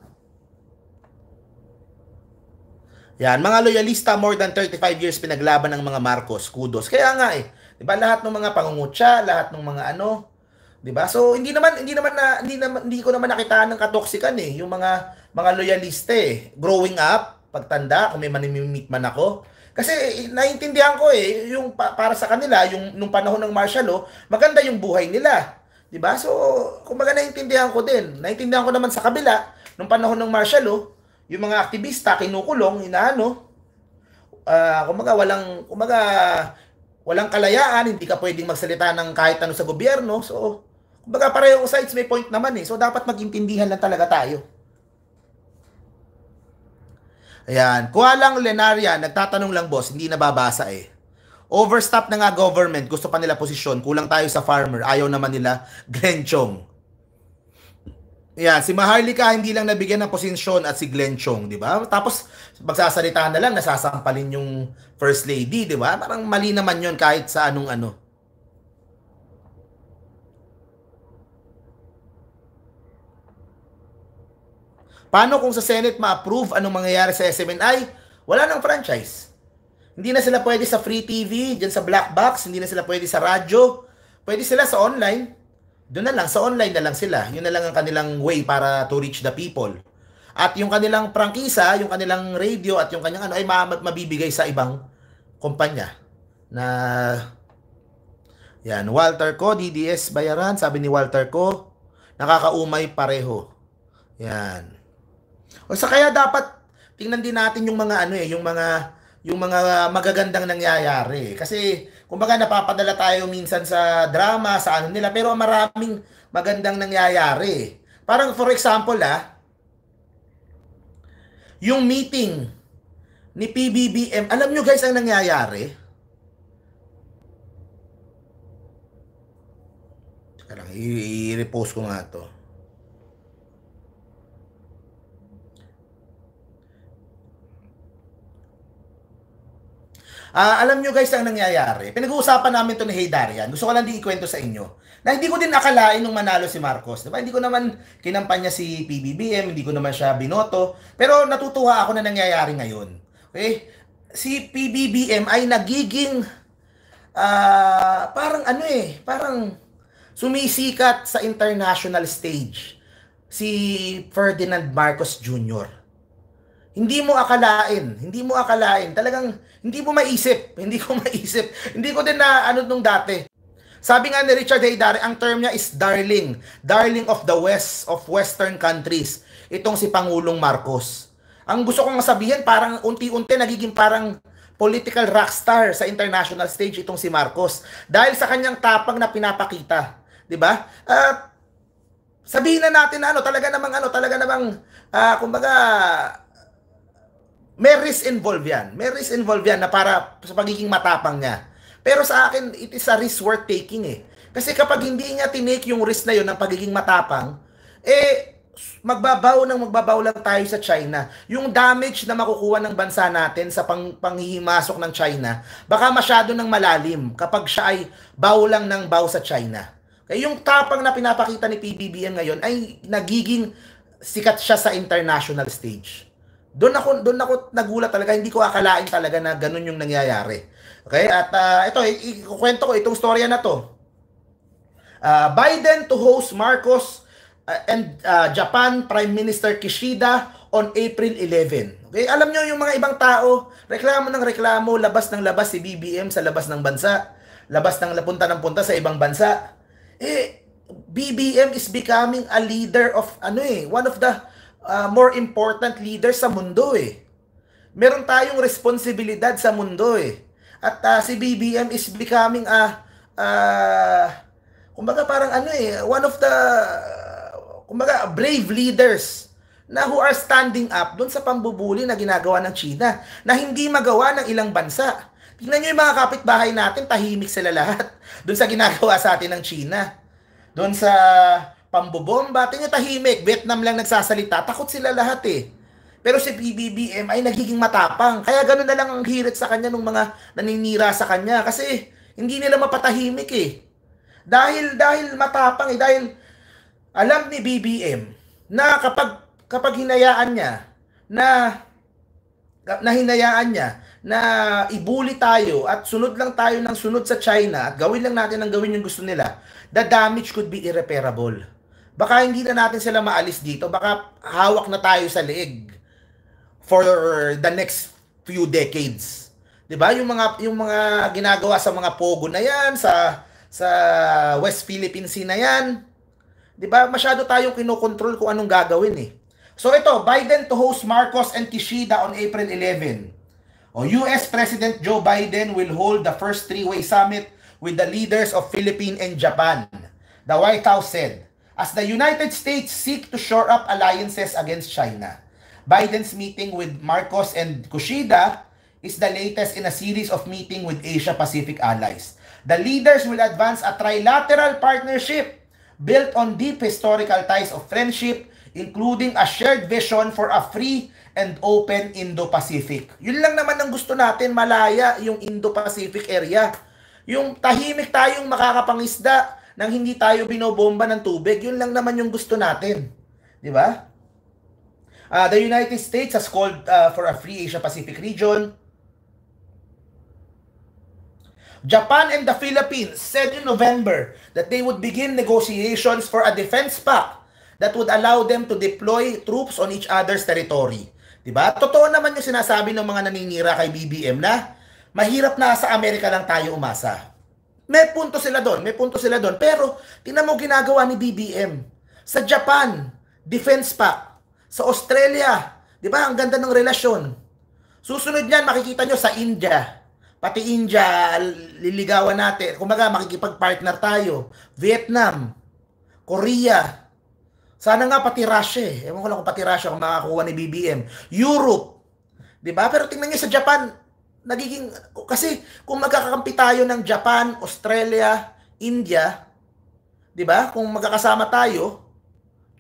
Yan, mga loyalista more than 35 years pinaglaban ng mga Marcos. Kudos. Kaya nga eh, 'di ba lahat ng mga pangungutya, lahat ng mga ano, 'di ba? So hindi naman hindi naman na hindi naman hindi ko naman nakitaan ng katoksikan eh, yung mga mga loyalista eh. Growing up, pagtanda, kung may manimimit man ako, kasi eh, naiintindihan ko eh, yung pa- para sa kanila, yung nung panahon ng martial law, maganda yung buhay nila. 'Di ba? So, kumbaga naintindihan ko din. Naiintindihan ko naman sa kabila nung panahon ng martial law, yung mga aktivista kinukulong, inaano. Uh, kumbaga walang kumbaga walang kalayaan, hindi ka pwedeng magsalita ng kahit ano sa gobyerno. So, kumbaga parehong sides may point naman eh. So, dapat magintindihan lang talaga tayo. Ayan. Kuha lang Lenaria, nagtatanong lang boss, hindi nababasa eh. Overstop na nga government, gusto pa nila posisyon, kulang tayo sa farmer, ayaw naman nila [laughs] Glenn Chong. Ayan, si Maharlika hindi lang nabigyan ng posisyon at si Glenn Chong, di ba? Tapos magsasalita na lang, nasasampalin yung first lady, di ba? Parang mali naman yon kahit sa anong ano. Paano kung sa Senate ma-approve anong mangyayari sa SMNI? Wala nang franchise. Hindi na sila pwede sa free TV, dyan sa black box, hindi na sila pwede sa radyo. Pwede sila sa online. Doon na lang, sa online na lang sila. Yun na lang ang kanilang way para to reach the people. At yung kanilang prangkisa, yung kanilang radio at yung kanyang ano ay mabibigay sa ibang kumpanya na yan, Walter Co, DDS Bayaran, sabi ni Walter Co, nakakaumay pareho. Yan. O sa kaya dapat tingnan din natin yung mga ano eh, yung mga yung mga magagandang nangyayari. Kasi kumbaga napapadala tayo minsan sa drama, sa ano nila, pero maraming magandang nangyayari. Parang for example ah, yung meeting ni PBBM, alam nyo guys ang nangyayari? Teka lang, i-repost ko nga to. Uh, alam nyo guys ang nangyayari. Pinag-uusapan namin to ni Hey Darian. Gusto ko lang din ikwento sa inyo. Na hindi ko din akalain nung manalo si Marcos. Diba? Hindi ko naman kinampanya si PBBM, hindi ko naman siya binoto. Pero natutuwa ako na nangyayari ngayon. Okay? Si PBBM ay nagiging uh, parang ano eh, parang sumisikat sa international stage si Ferdinand Marcos Jr. Hindi mo akalain, hindi mo akalain. Talagang hindi mo maiisip, [laughs] hindi ko maiisip. Hindi ko din na ano nung dati. Sabi nga ni Richard Haydari, ang term niya is darling, darling of the West, of Western countries. Itong si Pangulong Marcos. Ang gusto kong sabihin, parang unti-unti nagiging parang political rockstar sa international stage itong si Marcos dahil sa kanyang tapang na pinapakita, 'di ba? At uh, sabihin na natin na ano, talaga namang ano, talaga namang uh, kumbaga may risk involved yan. May risk involved yan na para sa pagiging matapang niya. Pero sa akin, it is a risk worth taking eh. Kasi kapag hindi niya tinake yung risk na yun ng pagiging matapang, eh, magbabaw ng magbabaw lang tayo sa China. Yung damage na makukuha ng bansa natin sa pang, panghihimasok ng China, baka masyado ng malalim kapag siya ay baw lang ng baw sa China. Kaya eh, yung tapang na pinapakita ni PBBM ngayon ay nagiging sikat siya sa international stage. Doon ako doon ako nagulat talaga, hindi ko akalain talaga na ganun yung nangyayari. Okay? At uh, ito ikukuwento ko itong storya na to. Uh, Biden to host Marcos uh, and uh, Japan Prime Minister Kishida on April 11. Okay? Alam niyo yung mga ibang tao, reklamo ng reklamo, labas ng labas si BBM sa labas ng bansa, labas ng punta ng punta sa ibang bansa. Eh, BBM is becoming a leader of ano eh, one of the uh, more important leader sa mundo eh. Meron tayong responsibilidad sa mundo eh. At uh, si BBM is becoming a uh, kumbaga parang ano eh, one of the kumbaga brave leaders na who are standing up doon sa pambubuli na ginagawa ng China na hindi magawa ng ilang bansa. Tingnan niyo yung mga kapitbahay natin, tahimik sila lahat [laughs] doon sa ginagawa sa atin ng China. Doon sa pambobomba, tingnan tahimik, Vietnam lang nagsasalita, takot sila lahat eh. Pero si PBBM ay nagiging matapang. Kaya ganoon na lang ang hirit sa kanya nung mga naninira sa kanya kasi hindi nila mapatahimik eh. Dahil dahil matapang eh dahil alam ni BBM na kapag kapag hinayaan niya na na hinayaan niya na ibuli tayo at sunod lang tayo ng sunod sa China at gawin lang natin ang gawin yung gusto nila, the damage could be irreparable baka hindi na natin sila maalis dito. Baka hawak na tayo sa leeg for the next few decades. 'Di ba? Yung mga yung mga ginagawa sa mga pogo na 'yan sa sa West Philippine Sea na 'yan. 'Di ba? Masyado tayong kinokontrol kung anong gagawin eh. So ito, Biden to host Marcos and Kishida on April 11. O US President Joe Biden will hold the first three-way summit with the leaders of Philippines and Japan. The White House said, as the United States seek to shore up alliances against China. Biden's meeting with Marcos and Kushida is the latest in a series of meeting with Asia-Pacific allies. The leaders will advance a trilateral partnership built on deep historical ties of friendship, including a shared vision for a free and open Indo-Pacific. Yun lang naman ang gusto natin, malaya yung Indo-Pacific area. Yung tahimik tayong makakapangisda, nang hindi tayo binobomba ng tubig. Yun lang naman yung gusto natin. Di ba? Uh, the United States has called uh, for a free Asia-Pacific region. Japan and the Philippines said in November that they would begin negotiations for a defense pact that would allow them to deploy troops on each other's territory. Diba? Totoo naman yung sinasabi ng mga naninira kay BBM na mahirap na sa Amerika lang tayo umasa. May punto sila doon, may punto sila doon. Pero tingnan mo ginagawa ni BBM. Sa Japan, defense pact. Sa Australia, 'di ba? Ang ganda ng relasyon. Susunod niyan makikita nyo sa India. Pati India liligawan natin. Kumaga makikipag-partner tayo. Vietnam, Korea. Sana nga pati Russia. Eh. Ewan ko lang kung pati Russia kung makakuha ni BBM. Europe. 'Di ba? Pero tingnan niyo sa Japan, nagiging kasi kung magkakampi tayo ng Japan, Australia, India, 'di ba? Kung magkakasama tayo,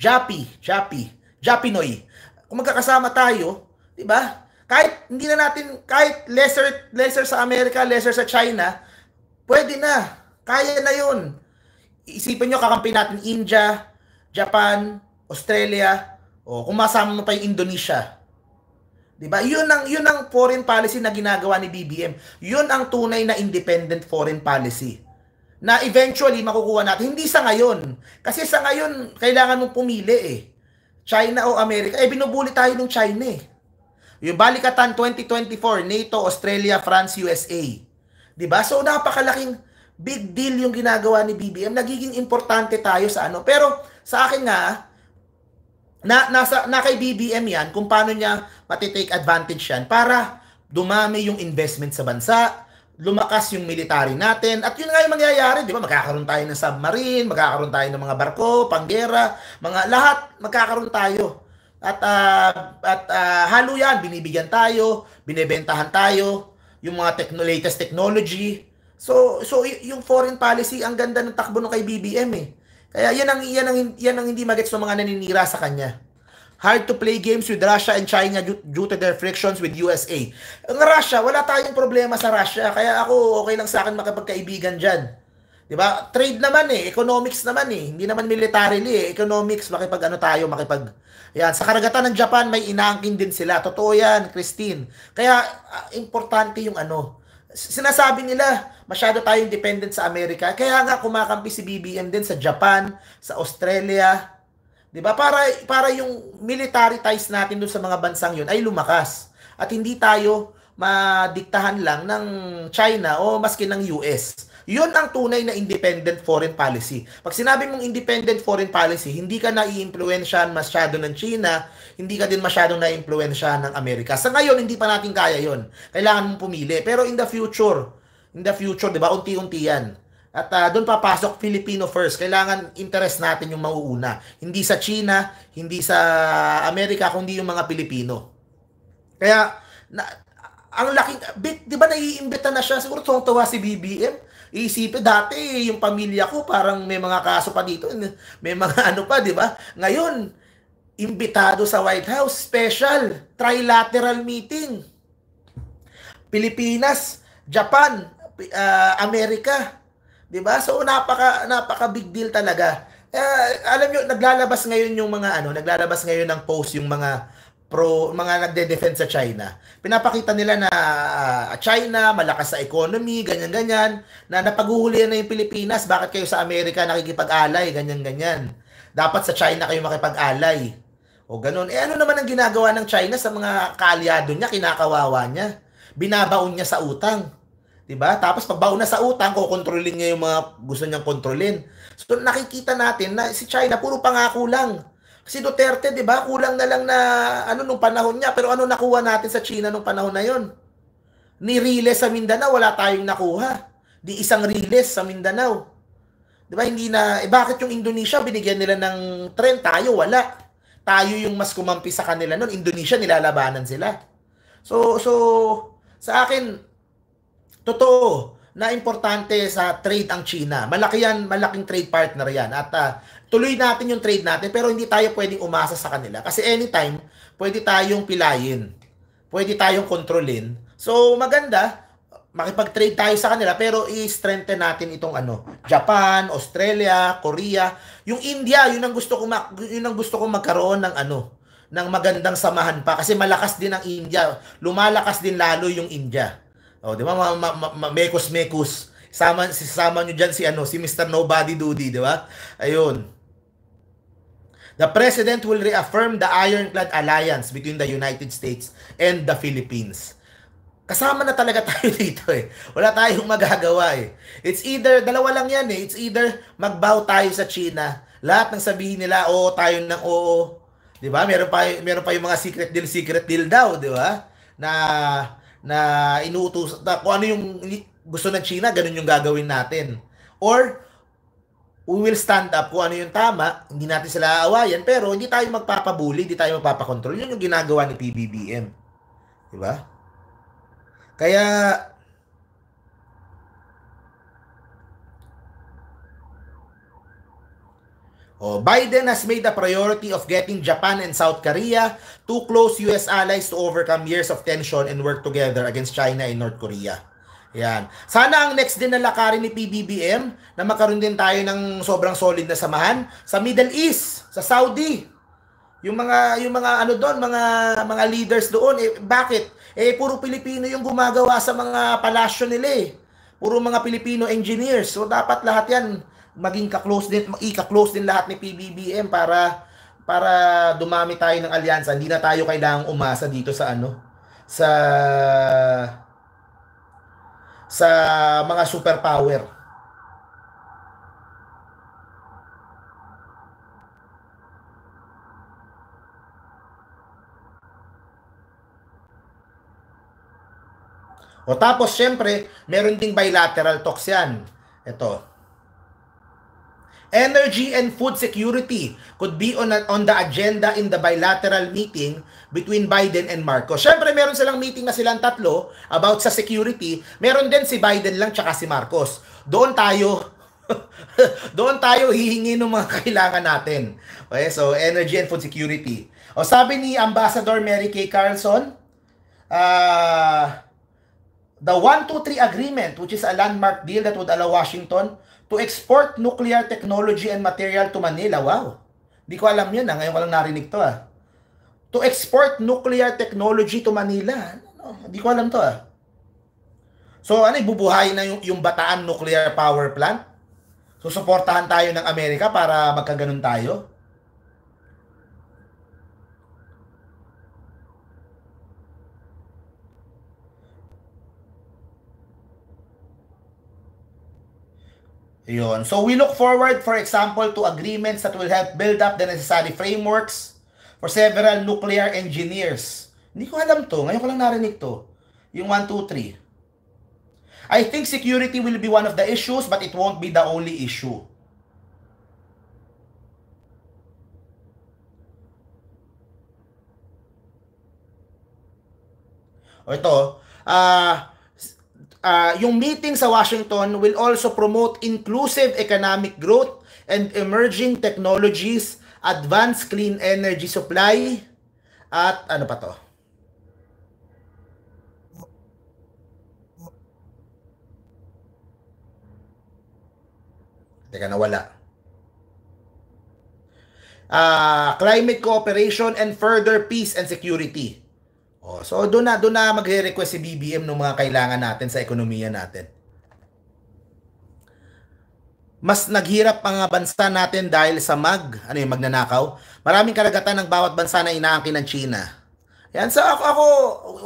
Japi, Japi, Japinoy. Kung magkakasama tayo, 'di ba? Kahit hindi na natin kahit lesser lesser sa Amerika, lesser sa China, pwede na. Kaya na 'yun. Isipin niyo kakampi natin India, Japan, Australia, o kung masama mo pa yung Indonesia, 'Di ba? 'Yun ang 'yun ang foreign policy na ginagawa ni BBM. 'Yun ang tunay na independent foreign policy na eventually makukuha natin. Hindi sa ngayon. Kasi sa ngayon, kailangan mong pumili eh. China o Amerika. Eh, binubuli tayo ng China eh. Yung balikatan 2024, NATO, Australia, France, USA. 'Di ba So, napakalaking big deal yung ginagawa ni BBM. Nagiging importante tayo sa ano. Pero, sa akin nga, na nasa na kay BBM 'yan kung paano niya matitake advantage 'yan para dumami yung investment sa bansa, lumakas yung military natin. At yun nga yung mangyayari, di ba? Magkakaroon tayo ng submarine, magkakaroon tayo ng mga barko, panggera, mga lahat magkakaroon tayo. At uh, at uh, halo yan, binibigyan tayo, binebentahan tayo yung mga techno, latest technology. So so yung foreign policy ang ganda ng takbo ng kay BBM eh. Kaya yan ang, yan ang, yan ang hindi magets ng mga naninira sa kanya. Hard to play games with Russia and China due to their frictions with USA. Ang Russia, wala tayong problema sa Russia. Kaya ako, okay lang sa akin makapagkaibigan dyan. Di ba? Trade naman eh, economics naman eh. Hindi naman militarily eh, economics makipag ano tayo, makipag Yan, sa karagatan ng Japan may inaangkin din sila. Totoo 'yan, Christine. Kaya ah, importante yung ano, sinasabi nila, masyado tayong dependent sa Amerika. Kaya nga kumakampi si BBM din sa Japan, sa Australia, 'di ba? Para para yung military ties natin doon sa mga bansang 'yon ay lumakas at hindi tayo madiktahan lang ng China o maski ng US. Yun ang tunay na independent foreign policy. Pag sinabi mong independent foreign policy, hindi ka na iimpluwensyahan masyado ng China, hindi ka din masyadong naiimpluwensyahan ng Amerika. Sa ngayon, hindi pa natin kaya yon. Kailangan mong pumili. Pero in the future, in the future, di ba, unti-unti yan. At uh, ah, doon papasok Filipino first. Kailangan interest natin yung mauuna. Hindi sa China, hindi sa Amerika, kundi yung mga Pilipino. Kaya, na, ang laki, di ba naiimbita na siya? Siguro tuwang-tuwa si BBM. Isipin dati, yung pamilya ko parang may mga kaso pa dito, may mga [laughs] ano pa, di ba? Ngayon, imbitado sa White House, special, trilateral meeting. Pilipinas, Japan, uh, Amerika, 'di ba? So napaka napaka big deal talaga. Uh, alam niyo naglalabas ngayon yung mga ano, naglalabas ngayon ng post yung mga pro mga nagde-defend sa China. Pinapakita nila na uh, China malakas sa economy, ganyan ganyan, na napaguhulihan na yung Pilipinas, bakit kayo sa Amerika nakikipag-alay, ganyan ganyan. Dapat sa China kayo makipag-alay. O ganun. Eh ano naman ang ginagawa ng China sa mga kaalyado niya, kinakawawa niya? Binabaon niya sa utang. 'di ba? Tapos pagbaon na sa utang, kokontrolin niya yung mga gusto niyang kontrolin. So nakikita natin na si China puro pangako lang. Si Duterte, di ba, kulang na lang na ano nung panahon niya. Pero ano nakuha natin sa China nung panahon na yon? Ni Riles sa Mindanao, wala tayong nakuha. Di isang Riles sa Mindanao. Di ba, hindi na, eh bakit yung Indonesia, binigyan nila ng trend, tayo wala. Tayo yung mas kumampi sa kanila noon. Indonesia, nilalabanan sila. So, so, sa akin, totoo, na importante sa trade ang China. Malaki yan, malaking trade partner yan. At uh, tuloy natin yung trade natin pero hindi tayo pwedeng umasa sa kanila kasi anytime pwede tayong pilayin. Pwede tayong kontrolin. So maganda makipag-trade tayo sa kanila pero i-strengthen natin itong ano, Japan, Australia, Korea, yung India, yun ang gusto ko yun ang gusto kong magkaroon ng ano, ng magandang samahan pa kasi malakas din ang India. Lumalakas din lalo yung India. Oh, di ba? Ma- ma- ma- mekos mekos. Sama sisama niyo diyan si ano, si Mr. Nobody Dudy, di ba? Ayun. The President will reaffirm the ironclad alliance between the United States and the Philippines. Kasama na talaga [laughs] tayo dito eh. Wala tayong magagawa eh. It's either, dalawa lang yan eh. It's either magbaw tayo sa China. Lahat ng sabihin nila, oo tayo ng oo. Di ba? Meron pa, meron pa yung mga secret deal, secret deal daw, di ba? Na, na inuutos, na, kung ano yung gusto ng China, ganun yung gagawin natin. Or, we will stand up kung ano yung tama, hindi natin sila aawayan, pero hindi tayo magpapabuli, hindi tayo magpapakontrol. Yun yung ginagawa ni PBBM. Di ba? Kaya, Oh, Biden has made the priority of getting Japan and South Korea, to close US allies to overcome years of tension and work together against China and North Korea. Yan. Sana ang next din na lakarin ni PBBM na makaroon din tayo ng sobrang solid na samahan sa Middle East, sa Saudi. Yung mga yung mga ano doon, mga mga leaders doon, eh, bakit? Eh puro Pilipino yung gumagawa sa mga palasyo nila eh. Puro mga Pilipino engineers. So dapat lahat 'yan maging ka-close din, ika-close din lahat ni PBBM para para dumami tayo ng alyansa. Hindi na tayo kailangang umasa dito sa ano sa sa mga superpower. O tapos syempre, meron ding bilateral talks yan. Ito. Energy and food security could be on, on the agenda in the bilateral meeting between Biden and Marcos. Siyempre, meron silang meeting na silang tatlo about sa security. Meron din si Biden lang tsaka si Marcos. Doon tayo [laughs] doon tayo hihingi ng mga kailangan natin. Okay, so energy and food security. O sabi ni Ambassador Mary Kay Carlson, uh, the 1-2-3 agreement which is a landmark deal that would allow Washington to export nuclear technology and material to Manila. Wow. Di ko alam yun. Ha? Ah. Ngayon ko lang narinig to. Ha? Ah. To export nuclear technology to Manila. Ano, ano di ko alam to. Ha? Ah. So ano, bubuhay na yung, yung Bataan Nuclear Power Plant. Susuportahan tayo ng Amerika para magkaganon tayo. Yun. So we look forward, for example, to agreements that will help build up the necessary frameworks for several nuclear engineers. Hindi ko alam to. Ngayon ko lang narinig to. Yung 1, 2, 3. I think security will be one of the issues, but it won't be the only issue. O ito, ah... Uh, uh, yung meeting sa Washington will also promote inclusive economic growth and emerging technologies, advanced clean energy supply, at ano pa to? Teka, nawala. Uh, climate cooperation and further peace and security. Oh, so doon na doon na magre-request si BBM ng mga kailangan natin sa ekonomiya natin. Mas naghirap ang bansa natin dahil sa mag, ano yung magnanakaw. Maraming karagatan ng bawat bansa na inaangkin ng China. Yan, so ako, ako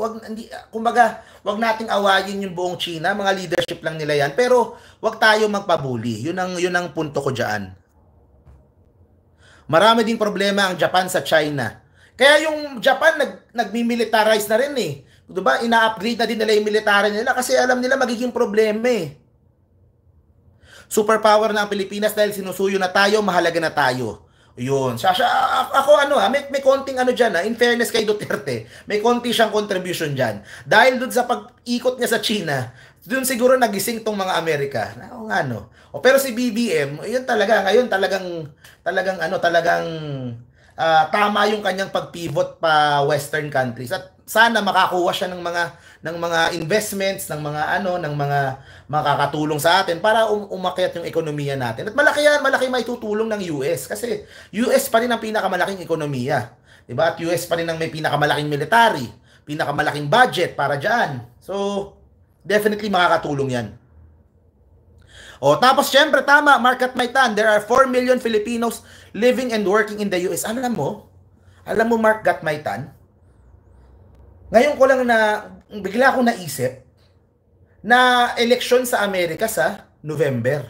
wag, hindi, kumbaga, wag nating awayin yung buong China, mga leadership lang nila yan. Pero wag tayo magpabuli. Yun ang, yun ang punto ko diyan. Marami ding problema ang Japan sa China. Kaya yung Japan nag nagmi-militarize na rin eh. 'Di ba? Ina-upgrade na din nila yung military nila kasi alam nila magiging problema eh. Superpower na ang Pilipinas dahil sinusuyo na tayo, mahalaga na tayo. Yun. Siya, siya, ako ano ah, may, may konting ano diyan, ha, ah, in fairness kay Duterte, may konti siyang contribution diyan. Dahil doon sa pag-ikot niya sa China, doon siguro nagising tong mga Amerika. Oo nga no. O, pero si BBM, yun talaga, ngayon talagang, talagang ano, talagang uh, tama yung kanyang pagpivot pa western countries at sana makakuha siya ng mga ng mga investments ng mga ano ng mga makakatulong sa atin para um- umakyat yung ekonomiya natin. At malaki yan, malaki may tutulong ng US kasi US pa rin ang pinakamalaking ekonomiya. 'Di ba? At US pa rin ang may pinakamalaking military, pinakamalaking budget para diyan. So definitely makakatulong 'yan. O, oh, tapos syempre, tama, Mark at Maitan, there are 4 million Filipinos living and working in the US. Alam mo, alam mo Mark Gatmaitan, ngayon ko lang na, bigla akong naisip, na election sa Amerika sa November.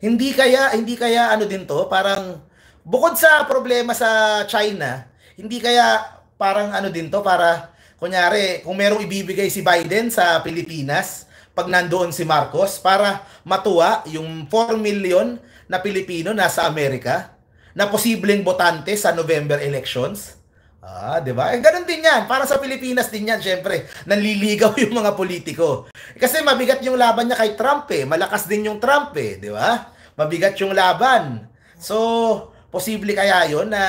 Hindi kaya, hindi kaya ano din to, parang bukod sa problema sa China, hindi kaya parang ano din to para kunyari kung merong ibibigay si Biden sa Pilipinas, pag nandoon si Marcos para matuwa yung 4 million na Pilipino nasa Amerika na posibleng botante sa November elections. Ah, 'di ba? Eh, ganun din 'yan. Para sa Pilipinas din 'yan, syempre. Nanliligaw [laughs] yung mga politiko. Kasi mabigat yung laban niya kay Trump eh. Malakas din yung Trump eh, 'di ba? Mabigat yung laban. So, posible kaya 'yon na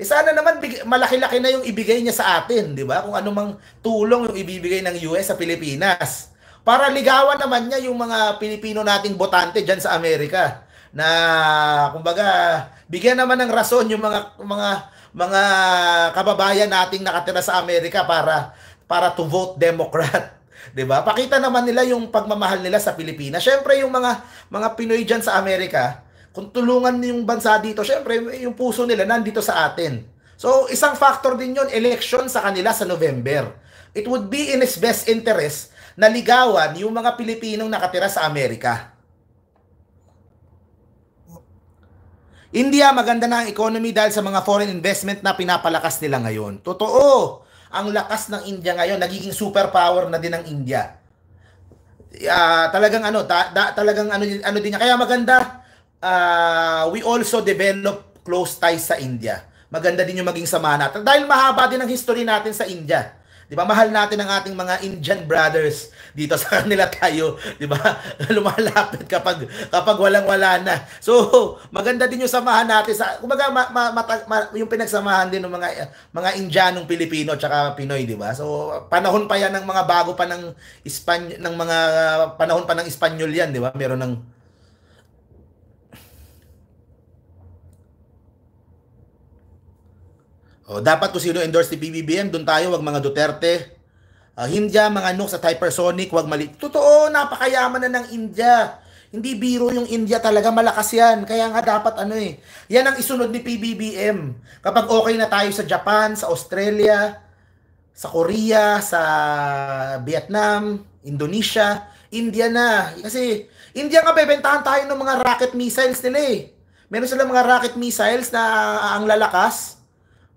eh sana naman big, malaki-laki na yung ibigay niya sa atin, 'di ba? Kung anumang tulong yung ibibigay ng US sa Pilipinas para ligawan naman niya yung mga Pilipino nating botante diyan sa Amerika na kumbaga bigyan naman ng rason yung mga mga mga kababayan nating nakatira sa Amerika para para to vote Democrat. [laughs] 'di ba? Pakita naman nila yung pagmamahal nila sa Pilipinas. Syempre yung mga mga Pinoy diyan sa Amerika, kung tulungan yung bansa dito, syempre yung puso nila nandito sa atin. So, isang factor din 'yon, election sa kanila sa November. It would be in his best interest naligawan yung mga Pilipinong nakatira sa Amerika. India, maganda na ang economy dahil sa mga foreign investment na pinapalakas nila ngayon. Totoo, ang lakas ng India ngayon, nagiging superpower na din ang India. Uh, talagang ano, ta, ta, talagang ano, ano din niya. Kaya maganda, uh, we also develop close ties sa India. Maganda din yung maging sama natin. Dahil mahaba din ang history natin sa India. Di ba? Mahal natin ang ating mga Indian brothers dito sa [laughs] kanila tayo, di ba? [laughs] Lumalapit kapag kapag walang-wala na. So, maganda din yung samahan natin sa kumbaga ma, ma, ma, ma, yung pinagsamahan din ng mga mga Indianong Pilipino at Pinoy, di ba? So, panahon pa yan ng mga bago pa ng Espan ng mga panahon pa ng Espanyol yan, di ba? Meron ng O, dapat kung sino endorse ni PBBM, doon tayo, wag mga Duterte. Uh, ah, India, mga nukes at hypersonic, wag mali. Totoo, napakayaman na ng India. Hindi biro yung India talaga, malakas yan. Kaya nga dapat ano eh. Yan ang isunod ni PBBM. Kapag okay na tayo sa Japan, sa Australia, sa Korea, sa Vietnam, Indonesia, India na. Kasi India nga bebentahan tayo ng mga rocket missiles nila eh. Meron silang mga rocket missiles na ang lalakas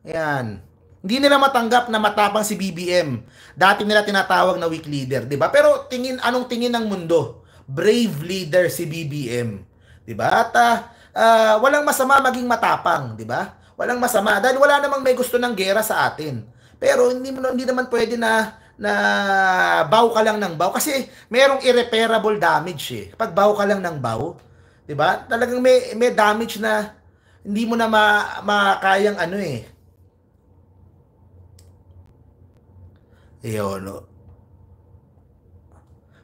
Ayan. Hindi nila matanggap na matapang si BBM. Dati nila tinatawag na weak leader, 'di ba? Pero tingin anong tingin ng mundo? Brave leader si BBM, 'di ba? At uh, walang masama maging matapang, 'di ba? Walang masama dahil wala namang may gusto ng gera sa atin. Pero hindi mo hindi naman pwede na na baw ka lang ng baw kasi merong irreparable damage eh. Pag baw ka lang ng baw, 'di ba? Talagang may may damage na hindi mo na ma, ano eh, Yun.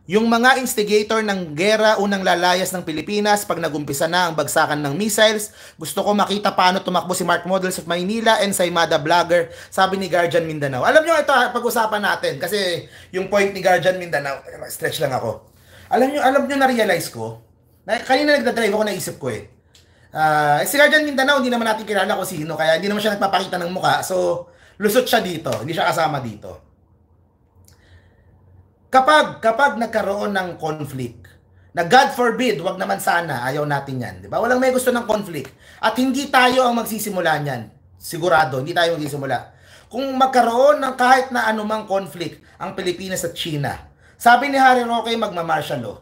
Yung mga instigator ng gera unang lalayas ng Pilipinas pag nagumpisa na ang bagsakan ng missiles. Gusto ko makita paano tumakbo si Mark Models of Manila and Saimada Vlogger, sabi ni Guardian Mindanao. Alam nyo, ito pag-usapan natin kasi yung point ni Guardian Mindanao, stretch lang ako. Alam nyo, alam nyo na-realize ko, na, kanina nagdadrive ako naisip ko eh. Uh, si Guardian Mindanao, hindi naman natin kilala kung sino, kaya hindi naman siya nagpapakita ng muka. So, lusot siya dito, hindi siya kasama dito kapag kapag nagkaroon ng conflict, na God forbid, wag naman sana, ayaw natin yan. Di ba? Walang may gusto ng conflict. At hindi tayo ang magsisimula niyan. Sigurado, hindi tayo magsisimula. Kung magkaroon ng kahit na anumang conflict ang Pilipinas at China, sabi ni Harry Roque, magmamartial law.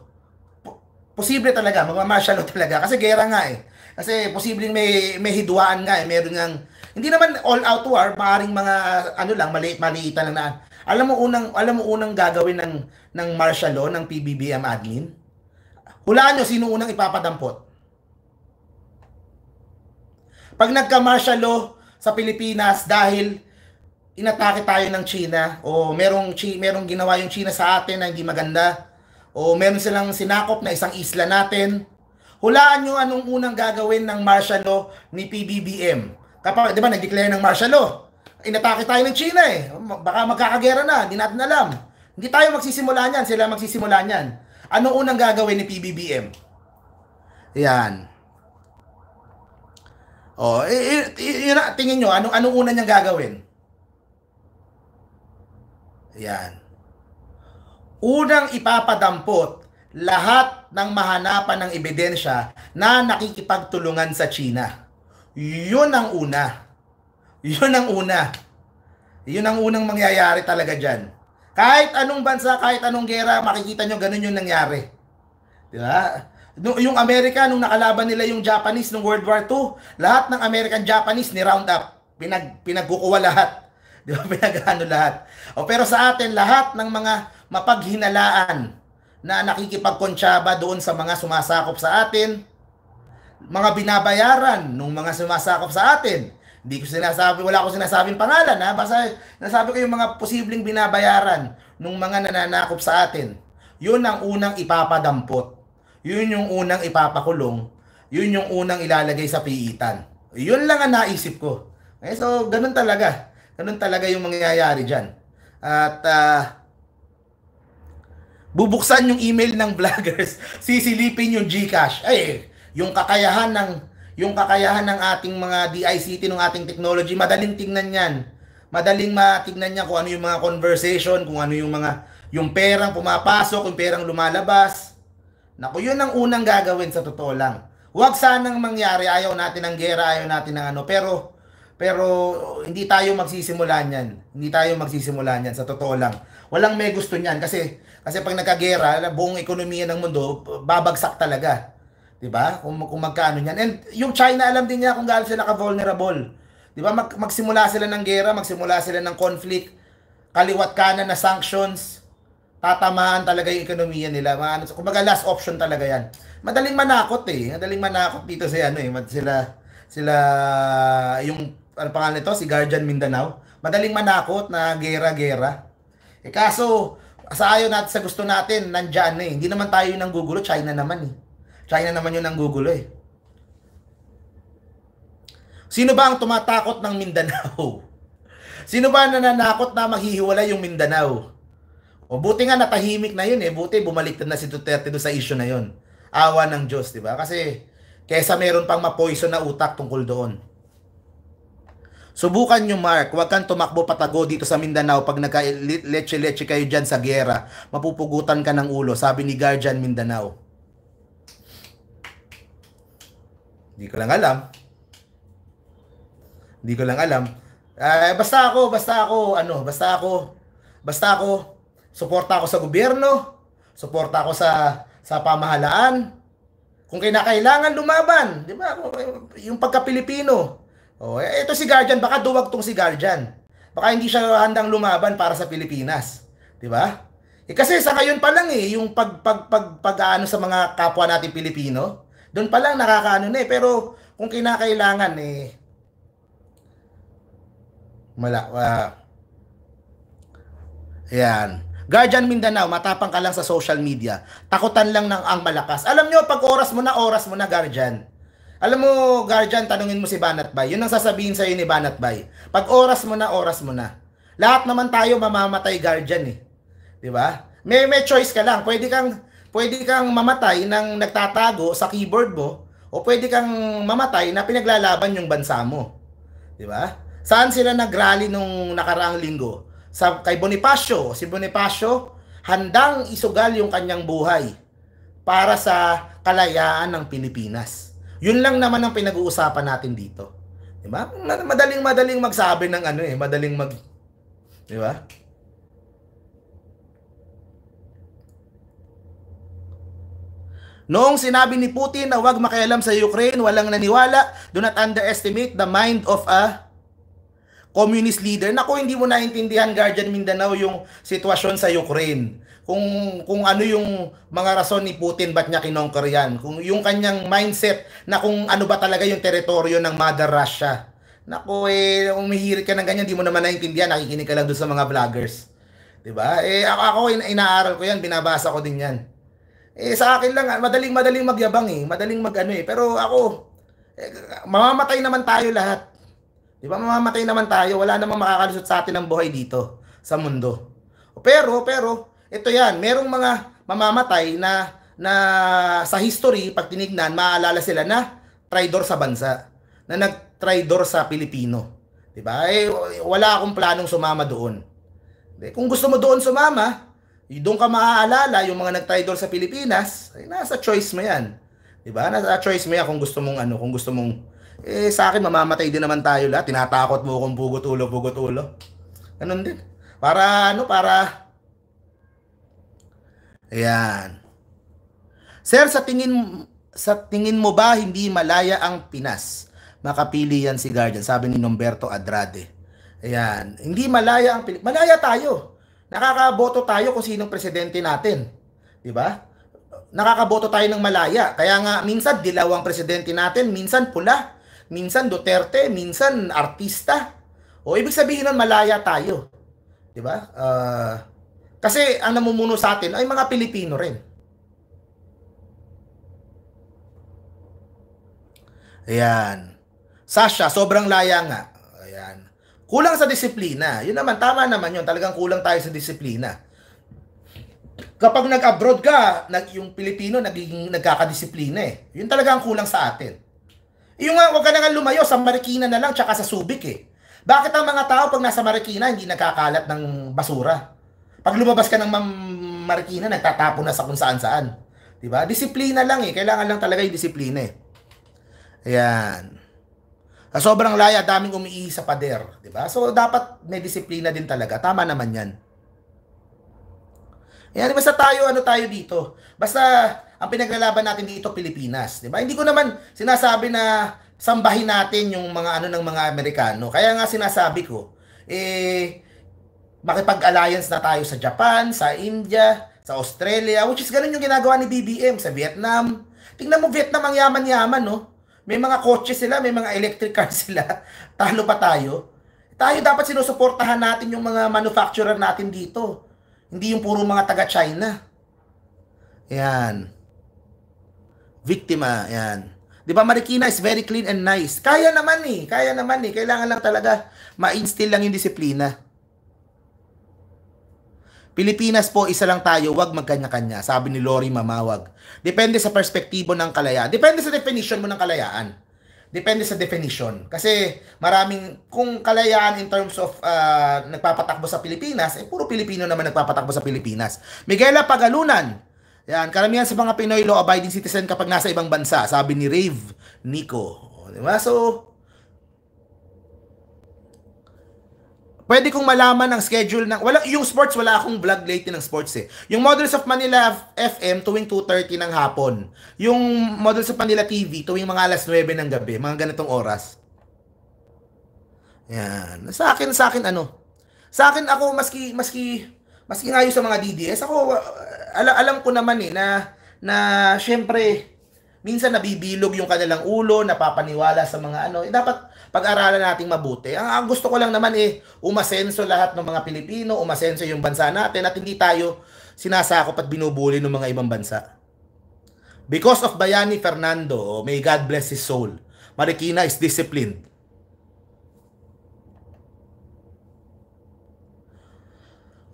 Po- posible talaga, magmamartial law talaga. Kasi gera nga eh. Kasi posibleng may, may hidwaan nga eh. Meron nga, hindi naman all out war, maaring mga ano lang, maliit, maliit lang na alam mo unang alam mo unang gagawin ng ng martial law ng PBBM admin? Hulaan nyo sino unang ipapadampot. Pag nagka-martial law sa Pilipinas dahil inatake tayo ng China o merong chi, merong ginawa yung China sa atin na hindi maganda o meron silang sinakop na isang isla natin. Hulaan nyo anong unang gagawin ng martial law ni PBBM. Kapag, di ba, nag-declare ng martial law inatake tayo ng China eh. Baka magkakagera na, hindi natin alam. Hindi tayo magsisimula niyan, sila magsisimula niyan. Ano unang gagawin ni PBBM? Yan. Oh, eh, y- yun, tingin nyo, anong, anong una niyang gagawin? Yan. Unang ipapadampot lahat ng mahanapan ng ebidensya na nakikipagtulungan sa China. Yun ang una. Yun ang una. Yun ang unang mangyayari talaga dyan. Kahit anong bansa, kahit anong gera, makikita nyo ganun yung nangyari. Di ba? Yung Amerika, nung nakalaban nila yung Japanese nung World War II, lahat ng American-Japanese ni round up. Pinag, pinagkukuha lahat. Di ba? [laughs] Pinagano lahat. O, pero sa atin, lahat ng mga mapaghinalaan na nakikipagkonsyaba doon sa mga sumasakop sa atin, mga binabayaran ng mga sumasakop sa atin, hindi ko sinasabi, wala ko sinasabing pangalan ha. Basta nasabi ko yung mga posibleng binabayaran ng mga nananakop sa atin. Yun ang unang ipapadampot. Yun yung unang ipapakulong. Yun yung unang ilalagay sa piitan. Yun lang ang naisip ko. Okay, eh, so ganun talaga. Ganun talaga yung mangyayari dyan. At uh, bubuksan yung email ng vloggers, [laughs] sisilipin yung GCash. Ay, yung kakayahan ng yung kakayahan ng ating mga DICT, ng ating technology, madaling tingnan yan. Madaling matignan niya kung ano yung mga conversation, kung ano yung mga, yung perang pumapasok, yung perang lumalabas. Naku, yun ang unang gagawin sa totoo lang. Huwag sanang mangyari, ayaw natin ng gera, ayaw natin ng ano, pero pero hindi tayo magsisimula niyan. Hindi tayo magsisimula niyan sa totoo lang. Walang may gusto niyan kasi kasi pag nagkagera, buong ekonomiya ng mundo babagsak talaga. 'Di ba? Kung, kung magkano niyan. And yung China alam din niya kung gaano sila ka-vulnerable. 'Di ba? Mag, magsimula sila ng gera, magsimula sila ng conflict, kaliwat kanan na sanctions, tatamaan talaga yung ekonomiya nila. Maano, kumbaga last option talaga 'yan. Madaling manakot eh. Madaling manakot dito sa ano eh, sila sila yung ano pangalan nito, si Guardian Mindanao. Madaling manakot na gera-gera. Eh kaso, sa ayon natin sa gusto natin, nandiyan na eh. Hindi naman tayo nang gugulo, China naman eh. China naman yun ang gugulo eh. Sino ba ang tumatakot ng Mindanao? [laughs] Sino ba nananakot na maghihiwalay yung Mindanao? O buti nga natahimik na yun eh. Buti bumalik na si Duterte do sa issue na yun. Awa ng Diyos, di ba? Kasi kesa meron pang mapoison na utak tungkol doon. Subukan nyo Mark, huwag kang tumakbo patago dito sa Mindanao pag nagka-leche-leche kayo dyan sa gera. Mapupugutan ka ng ulo, sabi ni Guardian Mindanao. Hindi ko lang alam. Hindi ko lang alam. Uh, basta ako, basta ako, ano, basta ako, basta ako, suporta ako sa gobyerno, suporta ako sa sa pamahalaan. Kung kinakailangan lumaban, 'di ba? Eh, yung pagka-Pilipino. Oh, ito eh, si Guardian, baka duwag tong si Guardian. Baka hindi siya handang lumaban para sa Pilipinas, 'di ba? Eh kasi sa ngayon pa lang eh, yung pag pag pag, pag ano sa mga kapwa natin Pilipino, doon pa lang nakakaano na eh. Pero kung kinakailangan eh mala uh, Ayan. Guardian Mindanao, matapang ka lang sa social media. Takutan lang ng ang malakas. Alam nyo, pag oras mo na, oras mo na, Guardian. Alam mo, Guardian, tanungin mo si Banat Bay. Yun ang sasabihin sa'yo ni Banat Bay. Pag oras mo na, oras mo na. Lahat naman tayo mamamatay, Guardian eh. ba? Diba? May, may choice ka lang. Pwede kang, Pwede kang mamatay ng nagtatago sa keyboard mo o pwede kang mamatay na pinaglalaban yung bansa mo. 'Di ba? Saan sila nagrally nung nakaraang linggo? Sa kay Bonifacio, si Bonifacio handang isugal yung kanyang buhay para sa kalayaan ng Pilipinas. Yun lang naman ang pinag-uusapan natin dito. 'Di ba? Madaling-madaling magsabi ng ano eh, madaling mag 'di ba? Noong sinabi ni Putin na huwag makialam sa Ukraine, walang naniwala, do not underestimate the mind of a communist leader. Nako, hindi mo naintindihan, Guardian Mindanao, yung sitwasyon sa Ukraine. Kung, kung ano yung mga rason ni Putin ba't niya kinongker yan. Kung yung kanyang mindset na kung ano ba talaga yung teritoryo ng Mother Russia. Nako, eh, umihirit ka ng ganyan, hindi mo naman naintindihan, nakikinig ka lang doon sa mga vloggers. 'Di ba? Eh, ako, ako inaaral ko yan, binabasa ko din yan. Eh sa akin lang, ah, madaling madaling magyabang eh, madaling magano eh. Pero ako, eh, mamamatay naman tayo lahat. 'Di ba? Mamamatay naman tayo, wala namang makakalusot sa atin ng buhay dito sa mundo. Pero pero ito 'yan, merong mga mamamatay na na sa history pag tinignan, maaalala sila na traitor sa bansa, na nag-traidor sa Pilipino. 'Di ba? Eh, wala akong planong sumama doon. Kung gusto mo doon sumama, eh, doon ka maaalala yung mga nag-title sa Pilipinas, ay nasa choice mo yan. 'Di ba? Nasa choice mo yan kung gusto mong ano, kung gusto mong eh sa akin mamamatay din naman tayo lahat. Tinatakot mo kung bugot ulo, bugot ulo. Ganun din. Para ano, para Ayan. Sir, sa tingin sa tingin mo ba hindi malaya ang Pinas? Makapili yan si Guardian, sabi ni Numberto Adrade. Ayan. Hindi malaya ang Pilipinas. Malaya tayo nakakaboto tayo kung sinong presidente natin. 'Di ba? Nakakaboto tayo ng malaya. Kaya nga minsan dilaw ang presidente natin, minsan pula, minsan Duterte, minsan artista. O ibig sabihin nun malaya tayo. 'Di ba? Uh, kasi ang namumuno sa atin ay mga Pilipino rin. Ayan. Sasha, sobrang laya nga. Kulang sa disiplina. Yun naman, tama naman yun. Talagang kulang tayo sa disiplina. Kapag nag-abroad ka, nag, yung Pilipino nagiging nagkakadisiplina eh. Yun talaga ang kulang sa atin. Yung nga, huwag ka na nga lumayo sa Marikina na lang tsaka sa Subic eh. Bakit ang mga tao pag nasa Marikina hindi nakakalat ng basura? Pag lumabas ka ng Marikina, nagtatapon na sa kung saan saan. 'Di ba? Disiplina lang eh. Kailangan lang talaga 'yung disiplina eh. Ayan. Sa sobrang laya, daming umiihi sa pader. Diba? So, dapat may disiplina din talaga. Tama naman yan. Yan, basta tayo, ano tayo dito. Basta, ang pinaglalaban natin dito, Pilipinas. Diba? Hindi ko naman sinasabi na sambahin natin yung mga ano ng mga Amerikano. Kaya nga sinasabi ko, eh, makipag-alliance na tayo sa Japan, sa India, sa Australia, which is ganun yung ginagawa ni BBM sa Vietnam. Tingnan mo Vietnam ang yaman-yaman, no? May mga kotse sila, may mga electric car sila. [laughs] Talo pa tayo. Tayo dapat sinusuportahan natin yung mga manufacturer natin dito. Hindi yung puro mga taga-China. Yan. Victima, yan. Di ba Marikina is very clean and nice. Kaya naman eh, kaya naman eh. Kailangan lang talaga ma-instill lang yung disiplina. Pilipinas po, isa lang tayo, huwag magkanya-kanya, sabi ni Lori Mamawag. Depende sa perspektibo ng kalayaan. Depende sa definition mo ng kalayaan. Depende sa definition. Kasi maraming, kung kalayaan in terms of uh, nagpapatakbo sa Pilipinas, eh puro Pilipino naman nagpapatakbo sa Pilipinas. Miguela Pagalunan, yan, karamihan sa mga Pinoy law-abiding citizen kapag nasa ibang bansa, sabi ni Rave Nico. O, diba? So, pwede kong malaman ang schedule ng wala yung sports wala akong vlog lately ng sports eh. Yung Models of Manila FM tuwing 2:30 ng hapon. Yung Models of Manila TV tuwing mga alas 9 ng gabi, mga ganitong oras. Yan. Sa akin sa akin ano? Sa akin ako maski maski maski ngayon sa mga DDS ako uh, alam, alam ko naman eh na na syempre minsan nabibilog yung kanilang ulo, napapaniwala sa mga ano. Eh, dapat pag-aralan nating mabuti. Ang, ang gusto ko lang naman eh, umasenso lahat ng mga Pilipino, umasenso yung bansa natin at hindi tayo sinasakop at binubuli ng mga ibang bansa. Because of Bayani Fernando, may God bless his soul, Marikina is disciplined.